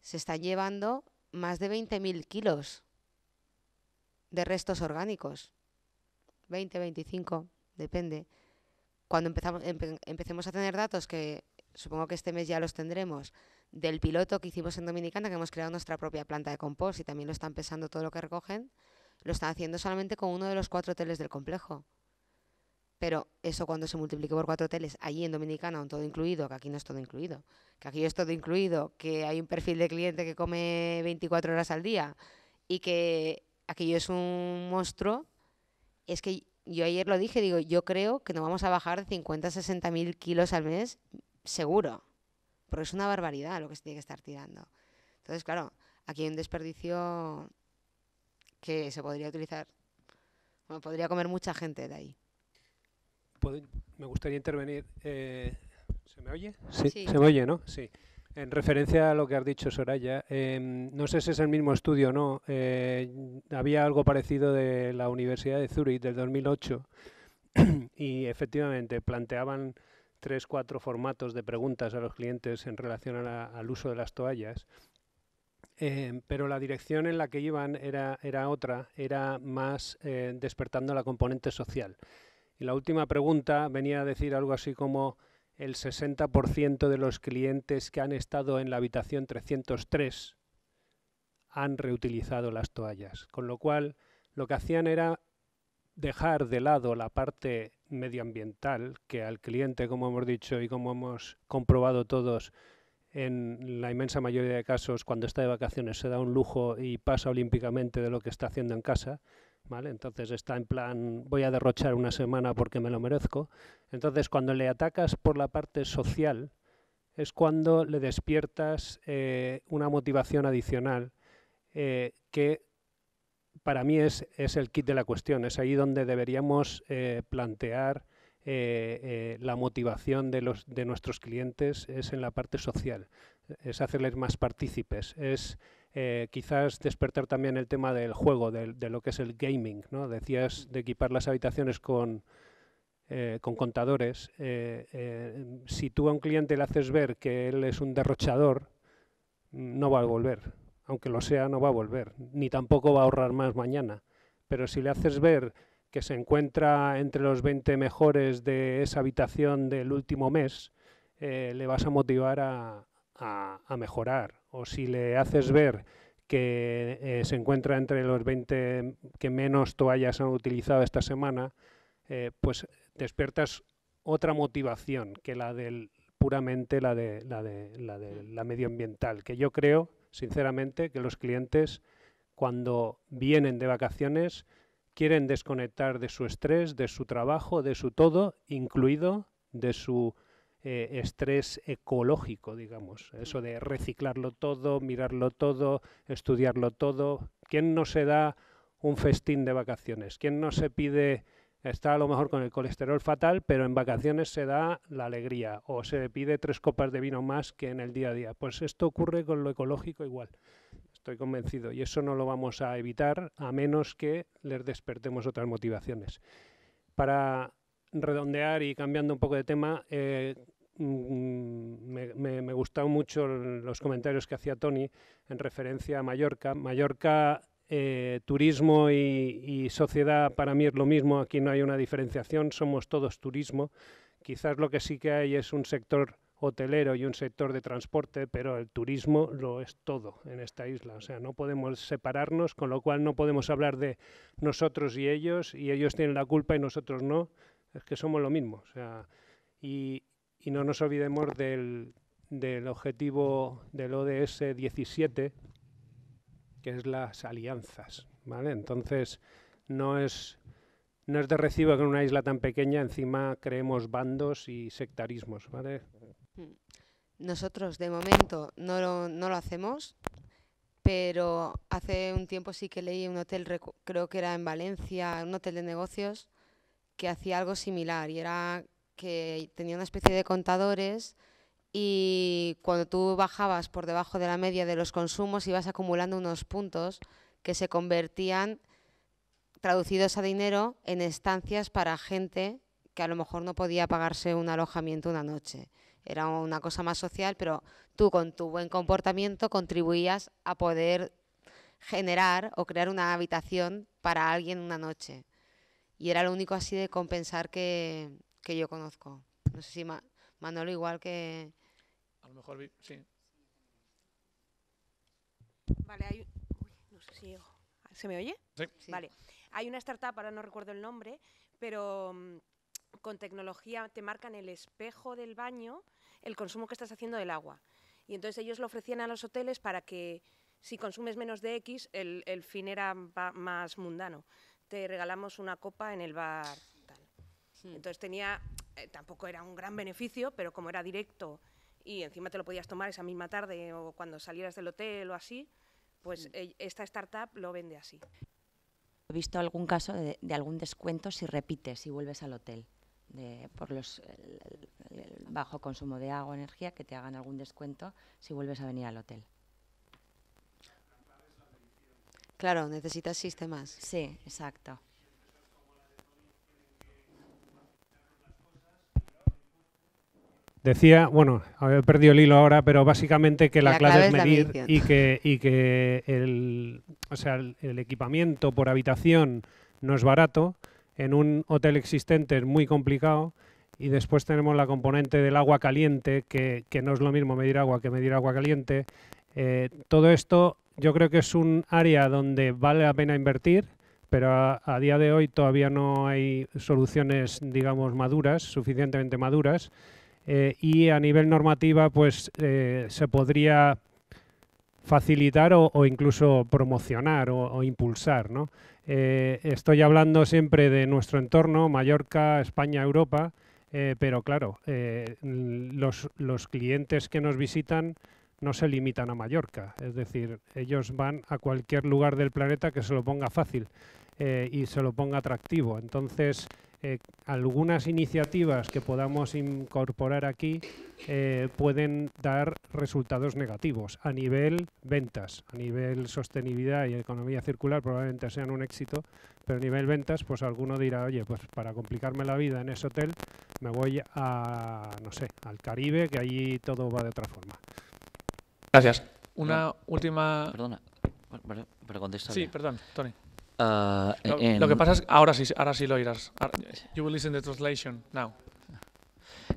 se están llevando más de 20.000 kilos de restos orgánicos. 20, 25, depende. Cuando empezamos, empecemos a tener datos, que supongo que este mes ya los tendremos, del piloto que hicimos en Dominicana, que hemos creado nuestra propia planta de compost y también lo están pesando todo lo que recogen, lo están haciendo solamente con uno de los cuatro hoteles del complejo. Pero eso cuando se multiplique por cuatro hoteles, allí en Dominicana, un todo incluido, que aquí no es todo incluido, que aquí es todo incluido, que hay un perfil de cliente que come 24 horas al día y que aquello es un monstruo, es que yo ayer lo dije, digo, yo creo que no vamos a bajar de 50 a 60 mil kilos al mes, seguro, porque es una barbaridad lo que se tiene que estar tirando. Entonces, claro, aquí hay un desperdicio que se podría utilizar, bueno, podría comer mucha gente de ahí. Me gustaría intervenir. Eh, ¿Se me oye? Sí, se me oye, ¿no? Sí. En referencia a lo que has dicho, Soraya, em, no sé si es el mismo estudio o no. Eh, había algo parecido de la Universidad de Zurich del 2008 y efectivamente planteaban tres, cuatro formatos de preguntas a los clientes en relación al uso de las toallas Em, pero la dirección en la que iban era, otra, era más eh, despertando la componente social. Y la última pregunta venía a decir algo así como el 60% de los clientes que han estado en la habitación 303 han reutilizado las toallas, con lo cual lo que hacían era dejar de lado la parte medioambiental que al cliente, como hemos dicho y como hemos comprobado todos, en la inmensa mayoría de casos, cuando está de vacaciones, se da un lujo y pasa olímpicamente de lo que está haciendo en casa. ¿Vale? Entonces está en plan, voy a derrochar una semana porque me lo merezco. Entonces cuando le atacas por la parte social, es cuando le despiertas eh, una motivación adicional eh, que para mí es, es, el kit de la cuestión. Es ahí donde deberíamos eh, plantear eh, eh, la motivación de, los, de nuestros clientes es en la parte social, es hacerles más partícipes, es eh, quizás despertar también el tema del juego, de, lo que es el gaming. ¿no? Decías de equipar las habitaciones con, con contadores. si tú a un cliente le haces ver que él es un derrochador, no va a volver. Aunque lo sea, no va a volver. Ni tampoco va a ahorrar más mañana. Pero si le haces ver que se encuentra entre los 20 mejores de esa habitación del último mes, eh, le vas a motivar a, mejorar. O si le haces ver que eh, se encuentra entre los 20 que menos toallas han utilizado esta semana, eh, pues despiertas otra motivación que la del puramente la de la de, la de mm. la medioambiental, que yo creo, sinceramente, que los clientes cuando vienen de vacaciones quieren desconectar de su estrés, de su trabajo, de su todo, incluido de su eh, estrés ecológico, digamos. Eso de reciclarlo todo, mirarlo todo, estudiarlo todo. ¿Quién no se da un festín de vacaciones? ¿Quién no se pide está a lo mejor con el colesterol fatal, pero en vacaciones se da la alegría o se pide tres copas de vino más que en el día a día. Pues esto ocurre con lo ecológico igual. Estoy convencido. Y eso no lo vamos a evitar a menos que les despertemos otras motivaciones. Para redondear y cambiando un poco de tema, eh, mm, me, gustaron mucho los comentarios que hacía Tony en referencia a Mallorca. Mallorca eh, turismo y, y, sociedad para mí es lo mismo, aquí no hay una diferenciación, somos todos turismo. Quizás lo que sí que hay es un sector hotelero y un sector de transporte, pero el turismo lo es todo en esta isla. O sea, no podemos separarnos, con lo cual no podemos hablar de nosotros y ellos, y ellos tienen la culpa y nosotros no. Es que somos lo mismo. O sea, y, no nos olvidemos del, del objetivo del ODS 17, que es las alianzas. ¿vale? Entonces, no es, no es de recibo que en una isla tan pequeña encima creemos bandos y sectarismos. ¿vale? Nosotros de momento no lo, hacemos, pero hace un tiempo sí que leí un hotel, creo que era en Valencia, un hotel de negocios, que hacía algo similar y era que tenía una especie de contadores y cuando tú bajabas por debajo de la media de los consumos ibas acumulando unos puntos que se convertían, traducidos a dinero, en estancias para gente que a lo mejor no podía pagarse un alojamiento una noche era una cosa más social, pero tú con tu buen comportamiento contribuías a poder generar o crear una habitación para alguien una noche. Y era lo único así de compensar que, yo conozco. No sé si Manolo igual que... A lo mejor sí. Vale, hay... ¿Se me oye? Sí. Vale. Hay una startup, ahora no recuerdo el nombre, pero mm, con tecnología te marcan el espejo del baño el consumo que estás haciendo del agua. Y entonces ellos lo ofrecían a los hoteles para que si consumes menos de X, el, fin era más mundano. Te regalamos una copa en el bar. Entonces tenía, eh, tampoco era un gran beneficio, pero como era directo y encima te lo podías tomar esa misma tarde o cuando salieras del hotel o así, pues mm. e, esta startup lo vende así. ¿He visto algún caso de, de algún descuento si repites y vuelves al hotel? de, por los, el, bajo consumo de agua, energía, que te hagan algún descuento si vuelves a venir al hotel. Claro, necesitas sistemas. Sí, exacto. Decía, bueno, he perdido el hilo ahora, pero básicamente que la, clave, es medir y que, y que el, o sea, el equipamiento por habitación no es barato, en un hotel existente es muy complicado y después tenemos la componente del agua caliente, que, no es lo mismo medir agua que medir agua caliente. Eh, todo esto yo creo que es un área donde vale la pena invertir, pero a, día de hoy todavía no hay soluciones, digamos, maduras, suficientemente maduras. Eh, y a nivel normativa, pues eh, se podría facilitar o, incluso promocionar o, impulsar. Eh, estoy hablando siempre de nuestro entorno, Mallorca, España, Europa, eh, pero claro, eh, los, los clientes que nos visitan no se limitan a Mallorca, es decir, ellos van a cualquier lugar del planeta que se lo ponga fácil y se lo ponga atractivo. Entonces, eh, algunas iniciativas que podamos incorporar aquí eh, pueden dar resultados negativos a nivel ventas, a nivel sostenibilidad y economía circular probablemente sean un éxito, pero a nivel ventas pues alguno dirá, oye, pues para complicarme la vida en ese hotel me voy a, no sé, al Caribe, que allí todo va de otra forma. Gracias. Una última... Perdona, pero Sí, perdón, Tony. Ah, lo, que pasa es ahora sí, ahora sí lo irás. You will listen the translation now.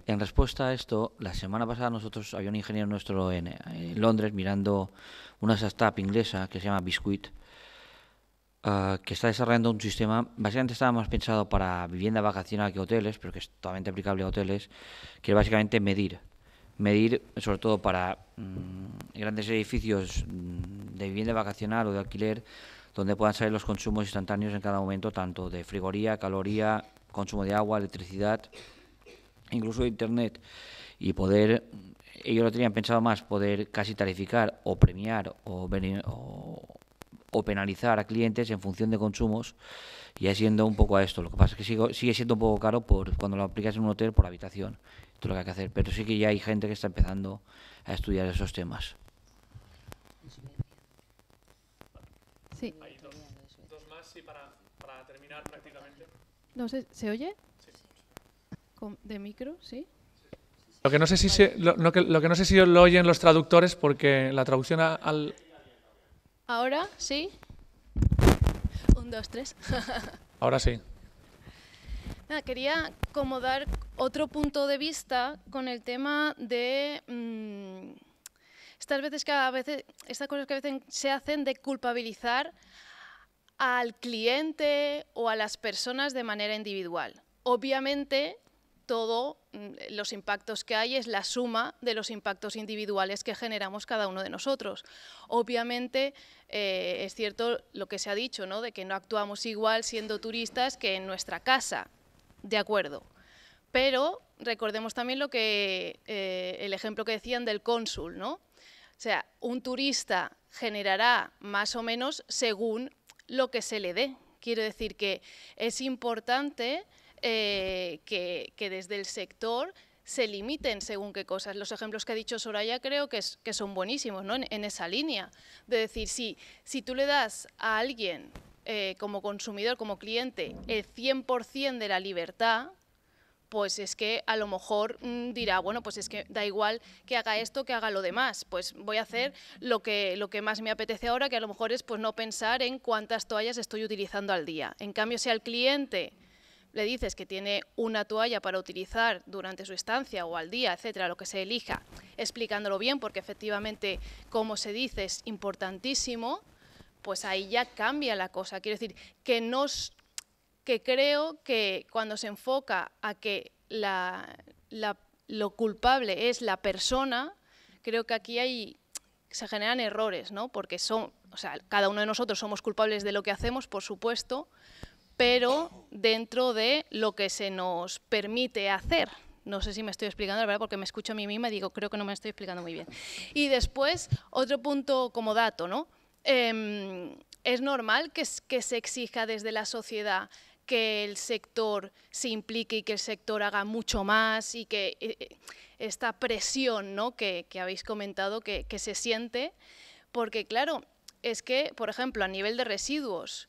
En respuesta a esto, la semana pasada nosotros había un ingeniero nuestro en, Londres mirando una startup inglesa que se llama Biscuit, ah, que está desarrollando un sistema, básicamente estaba más pensado para vivienda vacacional que hoteles, pero que es totalmente aplicable a hoteles, que es básicamente medir. Medir sobre todo para mm, grandes edificios mm, de vivienda vacacional o de alquiler, donde puedan salir los consumos instantáneos en cada momento, tanto de frigoría, caloría, consumo de agua, electricidad, incluso de internet, y poder, ellos lo tenían pensado más, poder casi tarificar o premiar o, penalizar a clientes en función de consumos y haciendo un poco a esto. Lo que pasa es que sigue siendo un poco caro por cuando lo aplicas en un hotel por habitación, todo lo que hay que hacer, pero sí que ya hay gente que está empezando a estudiar esos temas. ¿se oye? ¿De micro? ¿Sí? Lo que no sé si, lo, que, no sé si lo oyen los traductores porque la traducción al... Ahora sí. Un, dos, tres. Ahora sí. quería como dar otro punto de vista con el tema de... Mm, estas veces que a veces, estas cosas que a veces se hacen de culpabilizar al cliente o a las personas de manera individual. Obviamente, todos mm, los impactos que hay es la suma de los impactos individuales que generamos cada uno de nosotros. Obviamente, eh, es cierto lo que se ha dicho, ¿no? de que no actuamos igual siendo turistas que en nuestra casa, de acuerdo. Pero recordemos también lo que, eh, el ejemplo que decían del cónsul, ¿no? O sea, un turista generará más o menos según lo que se le dé. Quiero decir que es importante eh, que, desde el sector se limiten según qué cosas. Los ejemplos que ha dicho Soraya creo que, que son buenísimos ¿no? en, esa línea. De decir, sí, si tú le das a alguien eh, como consumidor, como cliente, el 100% de la libertad, pues es que a lo mejor mm, dirá, bueno, pues es que da igual que haga esto, que haga lo demás, pues voy a hacer lo que, lo que más me apetece ahora, que a lo mejor es pues no pensar en cuántas toallas estoy utilizando al día. En cambio, si al cliente le dices que tiene una toalla para utilizar durante su estancia o al día, etcétera, lo que se elija, explicándolo bien, porque efectivamente, como se dice, es importantísimo, pues ahí ya cambia la cosa. Quiero decir, que no, que creo que cuando se enfoca a que lo culpable es la persona, creo que aquí hay, se generan errores, ¿no? Porque son, o sea, cada uno de nosotros somos culpables de lo que hacemos, por supuesto, pero dentro de lo que se nos permite hacer. No sé si me estoy explicando, la verdad, porque me escucho a mí misma y digo, creo que no me estoy explicando muy bien. Y después, otro punto como dato, ¿no? Em, es normal que, que se exija desde la sociedad que el sector se implique y que el sector haga mucho más y que eh, eh, esta presión ¿no? que, habéis comentado que, se siente, porque claro, es que, por ejemplo, a nivel de residuos,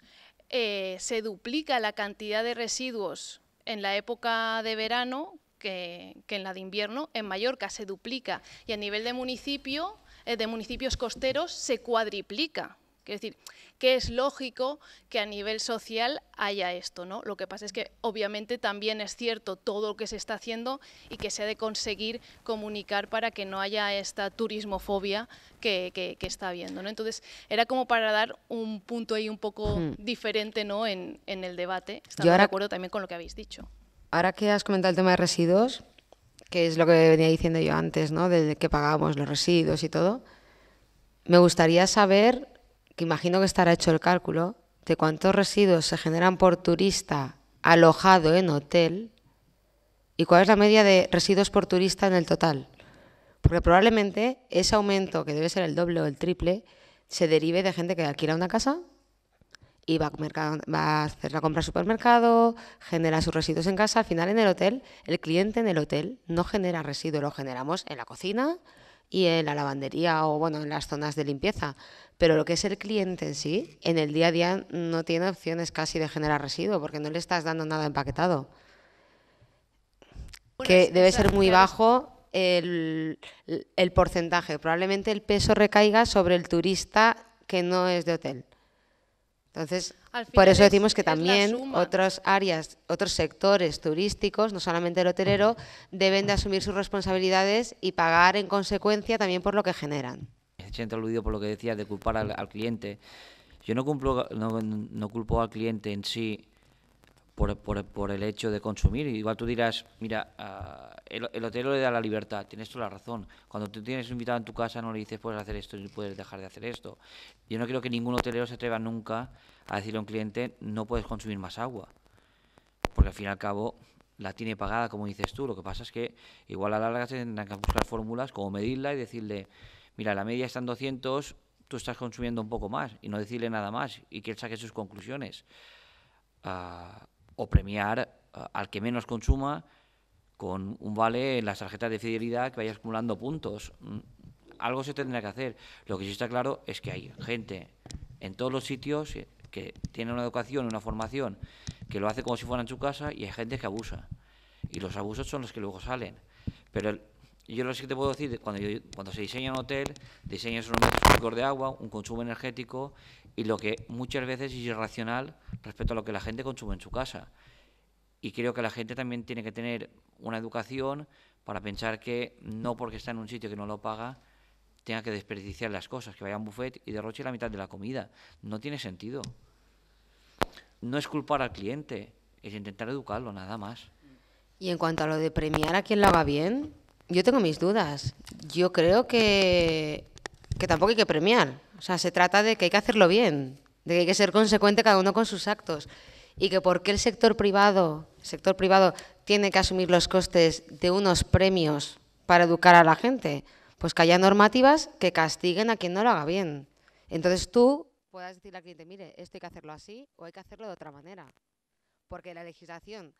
eh, se duplica la cantidad de residuos en la época de verano que, en la de invierno, en Mallorca se duplica y a nivel de municipio, de municipios costeros se cuadriplica. Quiero decir, que es lógico que a nivel social haya esto, ¿no? Lo que pasa es que obviamente también es cierto todo lo que se está haciendo y que se ha de conseguir comunicar para que no haya esta turismofobia que, que, está habiendo, ¿no? Entonces era como para dar un punto ahí un poco hmm. diferente, ¿no? En, el debate. Estamos Yo de acuerdo también con lo que habéis dicho. Ahora que has comentado el tema de residuos, que es lo que venía diciendo yo antes, ¿no? De que pagamos los residuos y todo. Me gustaría saber que imagino que estará hecho el cálculo, de cuántos residuos se generan por turista alojado en hotel y cuál es la media de residuos por turista en el total. Porque probablemente ese aumento, que debe ser el doble o el triple, se derive de gente que alquila una casa y va a, hacer la compra al supermercado, genera sus residuos en casa. Al final, en el hotel, el cliente en el hotel no genera residuos, lo generamos en la cocina y en la lavandería o bueno, en las zonas de limpieza pero lo que es el cliente en sí, en el día a día no tiene opciones casi de generar residuo, porque no le estás dando nada empaquetado. que debe ser muy bajo el, porcentaje. Probablemente el peso recaiga sobre el turista que no es de hotel. Entonces, por eso decimos que también otras áreas, otros sectores turísticos, no solamente el hotelero, deben de asumir sus responsabilidades y pagar en consecuencia también por lo que generan ha aludido por lo que decía de culpar mm. al, cliente. Yo no, cumplo, no, culpo al cliente en sí por, el hecho de consumir. Igual tú dirás, mira, ah, el, hotelero le da la libertad, tienes toda la razón. Cuando tú tienes un invitado en tu casa no le dices puedes hacer esto y puedes dejar de hacer esto. Yo no quiero que ningún hotelero se atreva nunca a decirle a un cliente no puedes consumir más agua. Porque al fin y al cabo la tiene pagada, como dices tú. Lo que pasa es que igual a la larga se tendrán que buscar fórmulas, como medirla y decirle, mira, la media está en 200, tú estás consumiendo un poco más y no decirle nada más y que él saque sus conclusiones. Ah, o premiar ah, al que menos consuma con un vale en la tarjeta de fidelidad que vaya acumulando puntos. Mm, algo se tendrá que hacer. Lo que sí está claro es que hay gente en todos los sitios eh, que tiene una educación, una formación, que lo hace como si fuera en su casa y hay gente que abusa. Y los abusos son los que luego salen. Pero el, yo lo que te puedo decir, cuando, yo, cuando se diseña un hotel, diseñas unos metros de agua, un consumo energético y lo que muchas veces es irracional respecto a lo que la gente consume en su casa. Y creo que la gente también tiene que tener una educación para pensar que no porque está en un sitio que no lo paga, tenga que desperdiciar las cosas, que vaya a un buffet y derroche la mitad de la comida. No tiene sentido. No es culpar al cliente, es intentar educarlo, nada más. Y en cuanto a lo de premiar a quien la va bien, yo tengo mis dudas. Yo creo que, que tampoco hay que premiar. O sea, se trata de que hay que hacerlo bien, de que hay que ser consecuente cada uno con sus actos. Y que por qué el sector privado, el sector privado tiene que asumir los costes de unos premios para educar a la gente. Pues que haya normativas que castiguen a quien no lo haga bien. Entonces tú puedas decirle al cliente, mire, esto hay que hacerlo así o hay que hacerlo de otra manera. Porque la legislación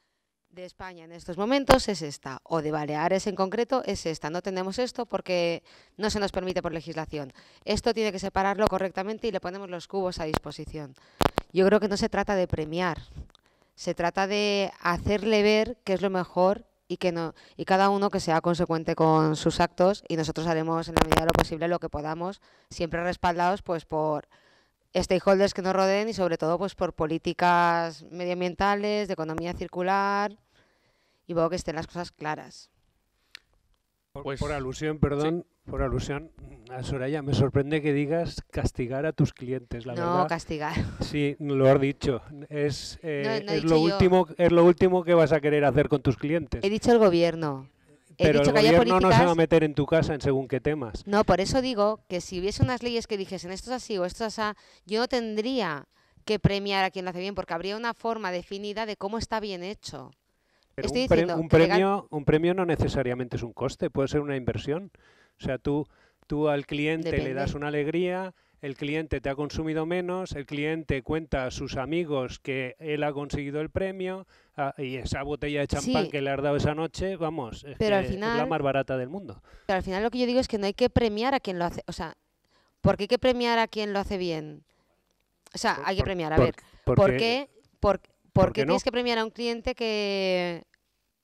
de España en estos momentos es esta, o de Baleares en concreto es esta. No tenemos esto porque no se nos permite por legislación. Esto tiene que separarlo correctamente y le ponemos los cubos a disposición. Yo creo que no se trata de premiar, se trata de hacerle ver qué es lo mejor y que no y cada uno que sea consecuente con sus actos y nosotros haremos en la medida de lo posible lo que podamos, siempre respaldados pues por stakeholders que nos rodeen y sobre todo pues por políticas medioambientales, de economía circular y luego que estén las cosas claras. Por, pues alusión, perdón, por alusión, a Soraya, me sorprende que digas castigar a tus clientes, la no, verdad. No, castigar. Sí, lo has dicho. Es, eh, es lo último, es lo último que vas a querer hacer con tus clientes. He dicho el gobierno pero el gobierno no se va a meter en tu casa en según qué temas. No, por eso digo que si hubiese unas leyes que dijesen esto es así o esto es así, yo no tendría que premiar a quien lo hace bien, porque habría una forma definida de cómo está bien hecho. un, premio, un premio no necesariamente es un coste, puede ser una inversión. O sea, tú, tú al cliente le das una alegría, el cliente te ha consumido menos, el cliente cuenta a sus amigos que él ha conseguido el premio ah, y esa botella de champán que le has dado esa noche, vamos, es, la más barata del mundo. Pero al final lo que yo digo es que no hay que premiar a quien lo hace, o sea, ¿por qué hay que premiar a quien lo hace bien? O sea, hay que premiar, a ver, por, qué, por, tienes que premiar a un cliente que,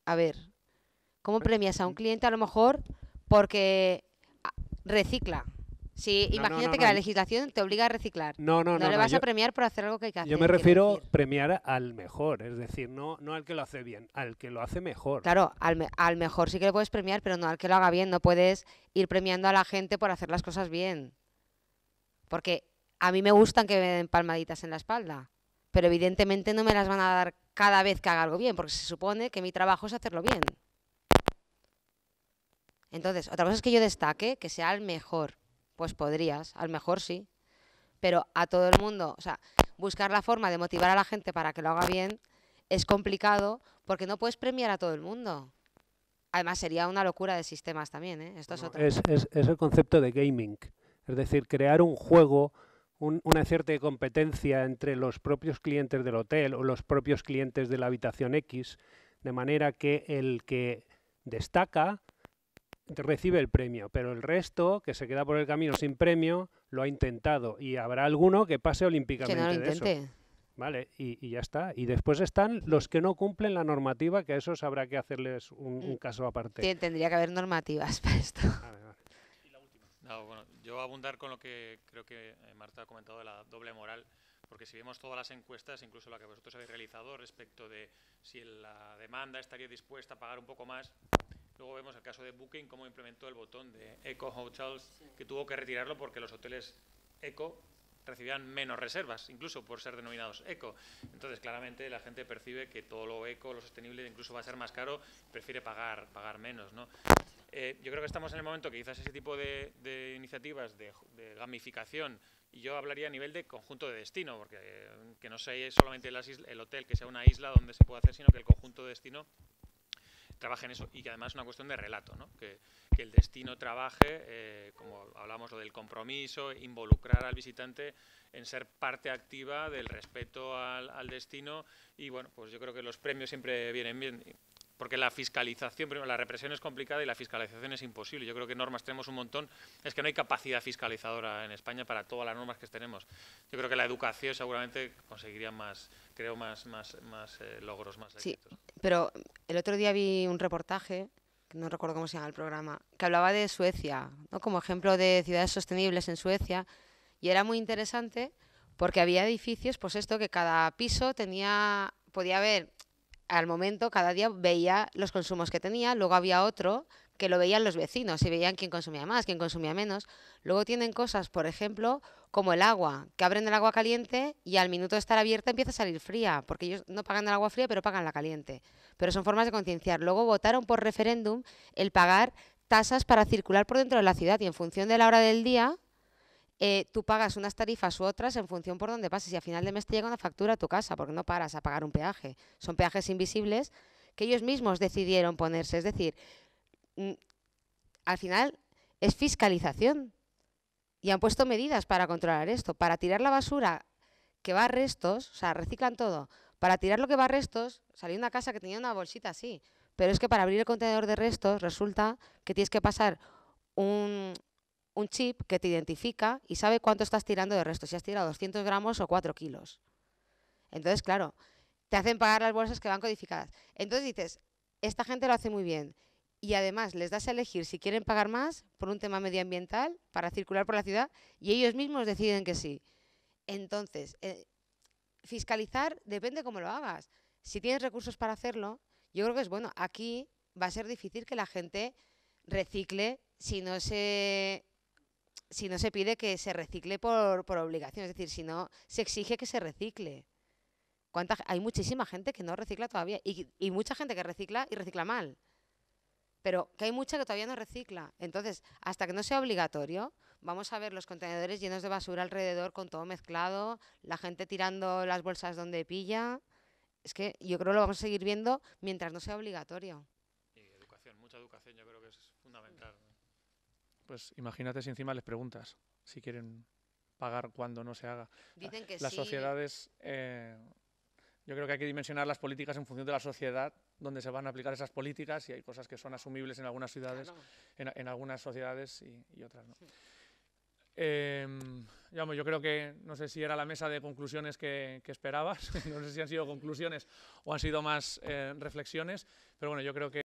a ver, ¿cómo premias a un cliente a lo mejor porque recicla? Sí, imagínate que la legislación te obliga a reciclar. No, no, no. No le vas a premiar por hacer algo que hay que hacer. Yo me refiero a premiar al mejor, es decir, no, al que lo hace bien, al que lo hace mejor. Claro, al, al mejor sí que le puedes premiar, pero no al que lo haga bien. No puedes ir premiando a la gente por hacer las cosas bien. Porque a mí me gustan que me den palmaditas en la espalda, pero evidentemente no me las van a dar cada vez que haga algo bien, porque se supone que mi trabajo es hacerlo bien. Entonces, otra cosa es que yo destaque que sea el mejor pues podrías, a lo mejor sí. Pero a todo el mundo, o sea, buscar la forma de motivar a la gente para que lo haga bien es complicado porque no puedes premiar a todo el mundo. Además, sería una locura de sistemas también. ¿eh? Esto es, otro. Es, es, el concepto de gaming. Es decir, crear un juego, una cierta competencia entre los propios clientes del hotel o los propios clientes de la habitación X, de manera que el que destaca recibe el premio, pero el resto, que se queda por el camino sin premio, lo ha intentado y habrá alguno que pase olímpicamente. Que lo de Eso. Vale, y, ya está. Y después están los que no cumplen la normativa, que a esos habrá que hacerles un, mm. caso aparte. Sí, tendría que haber normativas para esto. yo voy a abundar con lo que creo que eh, Marta ha comentado de la doble moral porque si vemos todas las encuestas, incluso la que vosotros habéis realizado respecto de si la demanda estaría dispuesta a pagar un poco más, Luego vemos el caso de Booking, cómo implementó el botón de Eco Hotels, que tuvo que retirarlo porque los hoteles Eco recibían menos reservas, incluso por ser denominados eco. Entonces, claramente la gente percibe que todo lo eco, lo sostenible, incluso va a ser más caro, prefiere pagar, pagar menos. ¿no? Eh, yo creo que estamos en el momento que quizás ese tipo de, iniciativas de, gamificación, y yo hablaría a nivel de conjunto de destino, porque eh, que no sea solamente el hotel que sea una isla donde se pueda hacer, sino que el conjunto de destino trabajen eso y que además es una cuestión de relato, que, el destino trabaje, eh, como hablamos lo del compromiso, involucrar al visitante en ser parte activa del respeto al, destino y bueno, pues yo creo que los premios siempre vienen bien. Porque la fiscalización, primero, la represión es complicada y la fiscalización es imposible. Yo creo que normas tenemos un montón. Es que no hay capacidad fiscalizadora en España para todas las normas que tenemos. Yo creo que la educación seguramente conseguiría más, creo, más, más, más eh, logros, más éxitos. Pero el otro día vi un reportaje, no recuerdo cómo se llama el programa, que hablaba de Suecia, como ejemplo de ciudades sostenibles en Suecia, y era muy interesante porque había edificios, pues esto, que cada piso tenía, podía ver al momento, cada día veía los consumos que tenía, luego había otro que lo veían los vecinos y veían quién consumía más, quién consumía menos. Luego tienen cosas, por ejemplo, como el agua, que abren el agua caliente y al minuto de estar abierta empieza a salir fría, porque ellos no pagan el agua fría, pero pagan la caliente. Pero son formas de concienciar. Luego votaron por referéndum el pagar tasas para circular por dentro de la ciudad y en función de la hora del día, eh, tú pagas unas tarifas u otras en función por donde pases y al final de mes te llega una factura a tu casa, porque no paras a pagar un peaje. Son peajes invisibles que ellos mismos decidieron ponerse. Es decir, mm, al final es fiscalización y han puesto medidas para controlar esto, para tirar la basura que va a restos, o sea, reciclan todo, para tirar lo que va a restos, salí una casa que tenía una bolsita así, pero es que para abrir el contenedor de restos resulta que tienes que pasar un, un chip que te identifica y sabe cuánto estás tirando de restos, si has tirado 200 gramos o 4 kilos. Entonces, claro, te hacen pagar las bolsas que van codificadas. Entonces dices, esta gente lo hace muy bien y además les das a elegir si quieren pagar más por un tema medioambiental para circular por la ciudad y ellos mismos deciden que sí. Entonces, eh, fiscalizar depende cómo lo hagas. Si tienes recursos para hacerlo, yo creo que es bueno. Aquí va a ser difícil que la gente recicle si no se si no se pide que se recicle por, obligación, es decir, si no se exige que se recicle. hay muchísima gente que no recicla todavía y, y mucha gente que recicla y recicla mal pero que hay mucha que todavía no recicla. Entonces, hasta que no sea obligatorio, vamos a ver los contenedores llenos de basura alrededor con todo mezclado, la gente tirando las bolsas donde pilla. Es que yo creo que lo vamos a seguir viendo mientras no sea obligatorio. Y educación, mucha educación yo creo que es fundamental. Pues imagínate si encima les preguntas si quieren pagar cuando no se haga. Dicen que sí. Las sociedades eh, yo creo que hay que dimensionar las políticas en función de la sociedad donde se van a aplicar esas políticas y hay cosas que son asumibles en algunas ciudades, en, algunas sociedades y, otras no. Em, yo creo que no sé si era la mesa de conclusiones que, esperabas, no sé si han sido conclusiones o han sido más eh, reflexiones, pero bueno, yo creo que...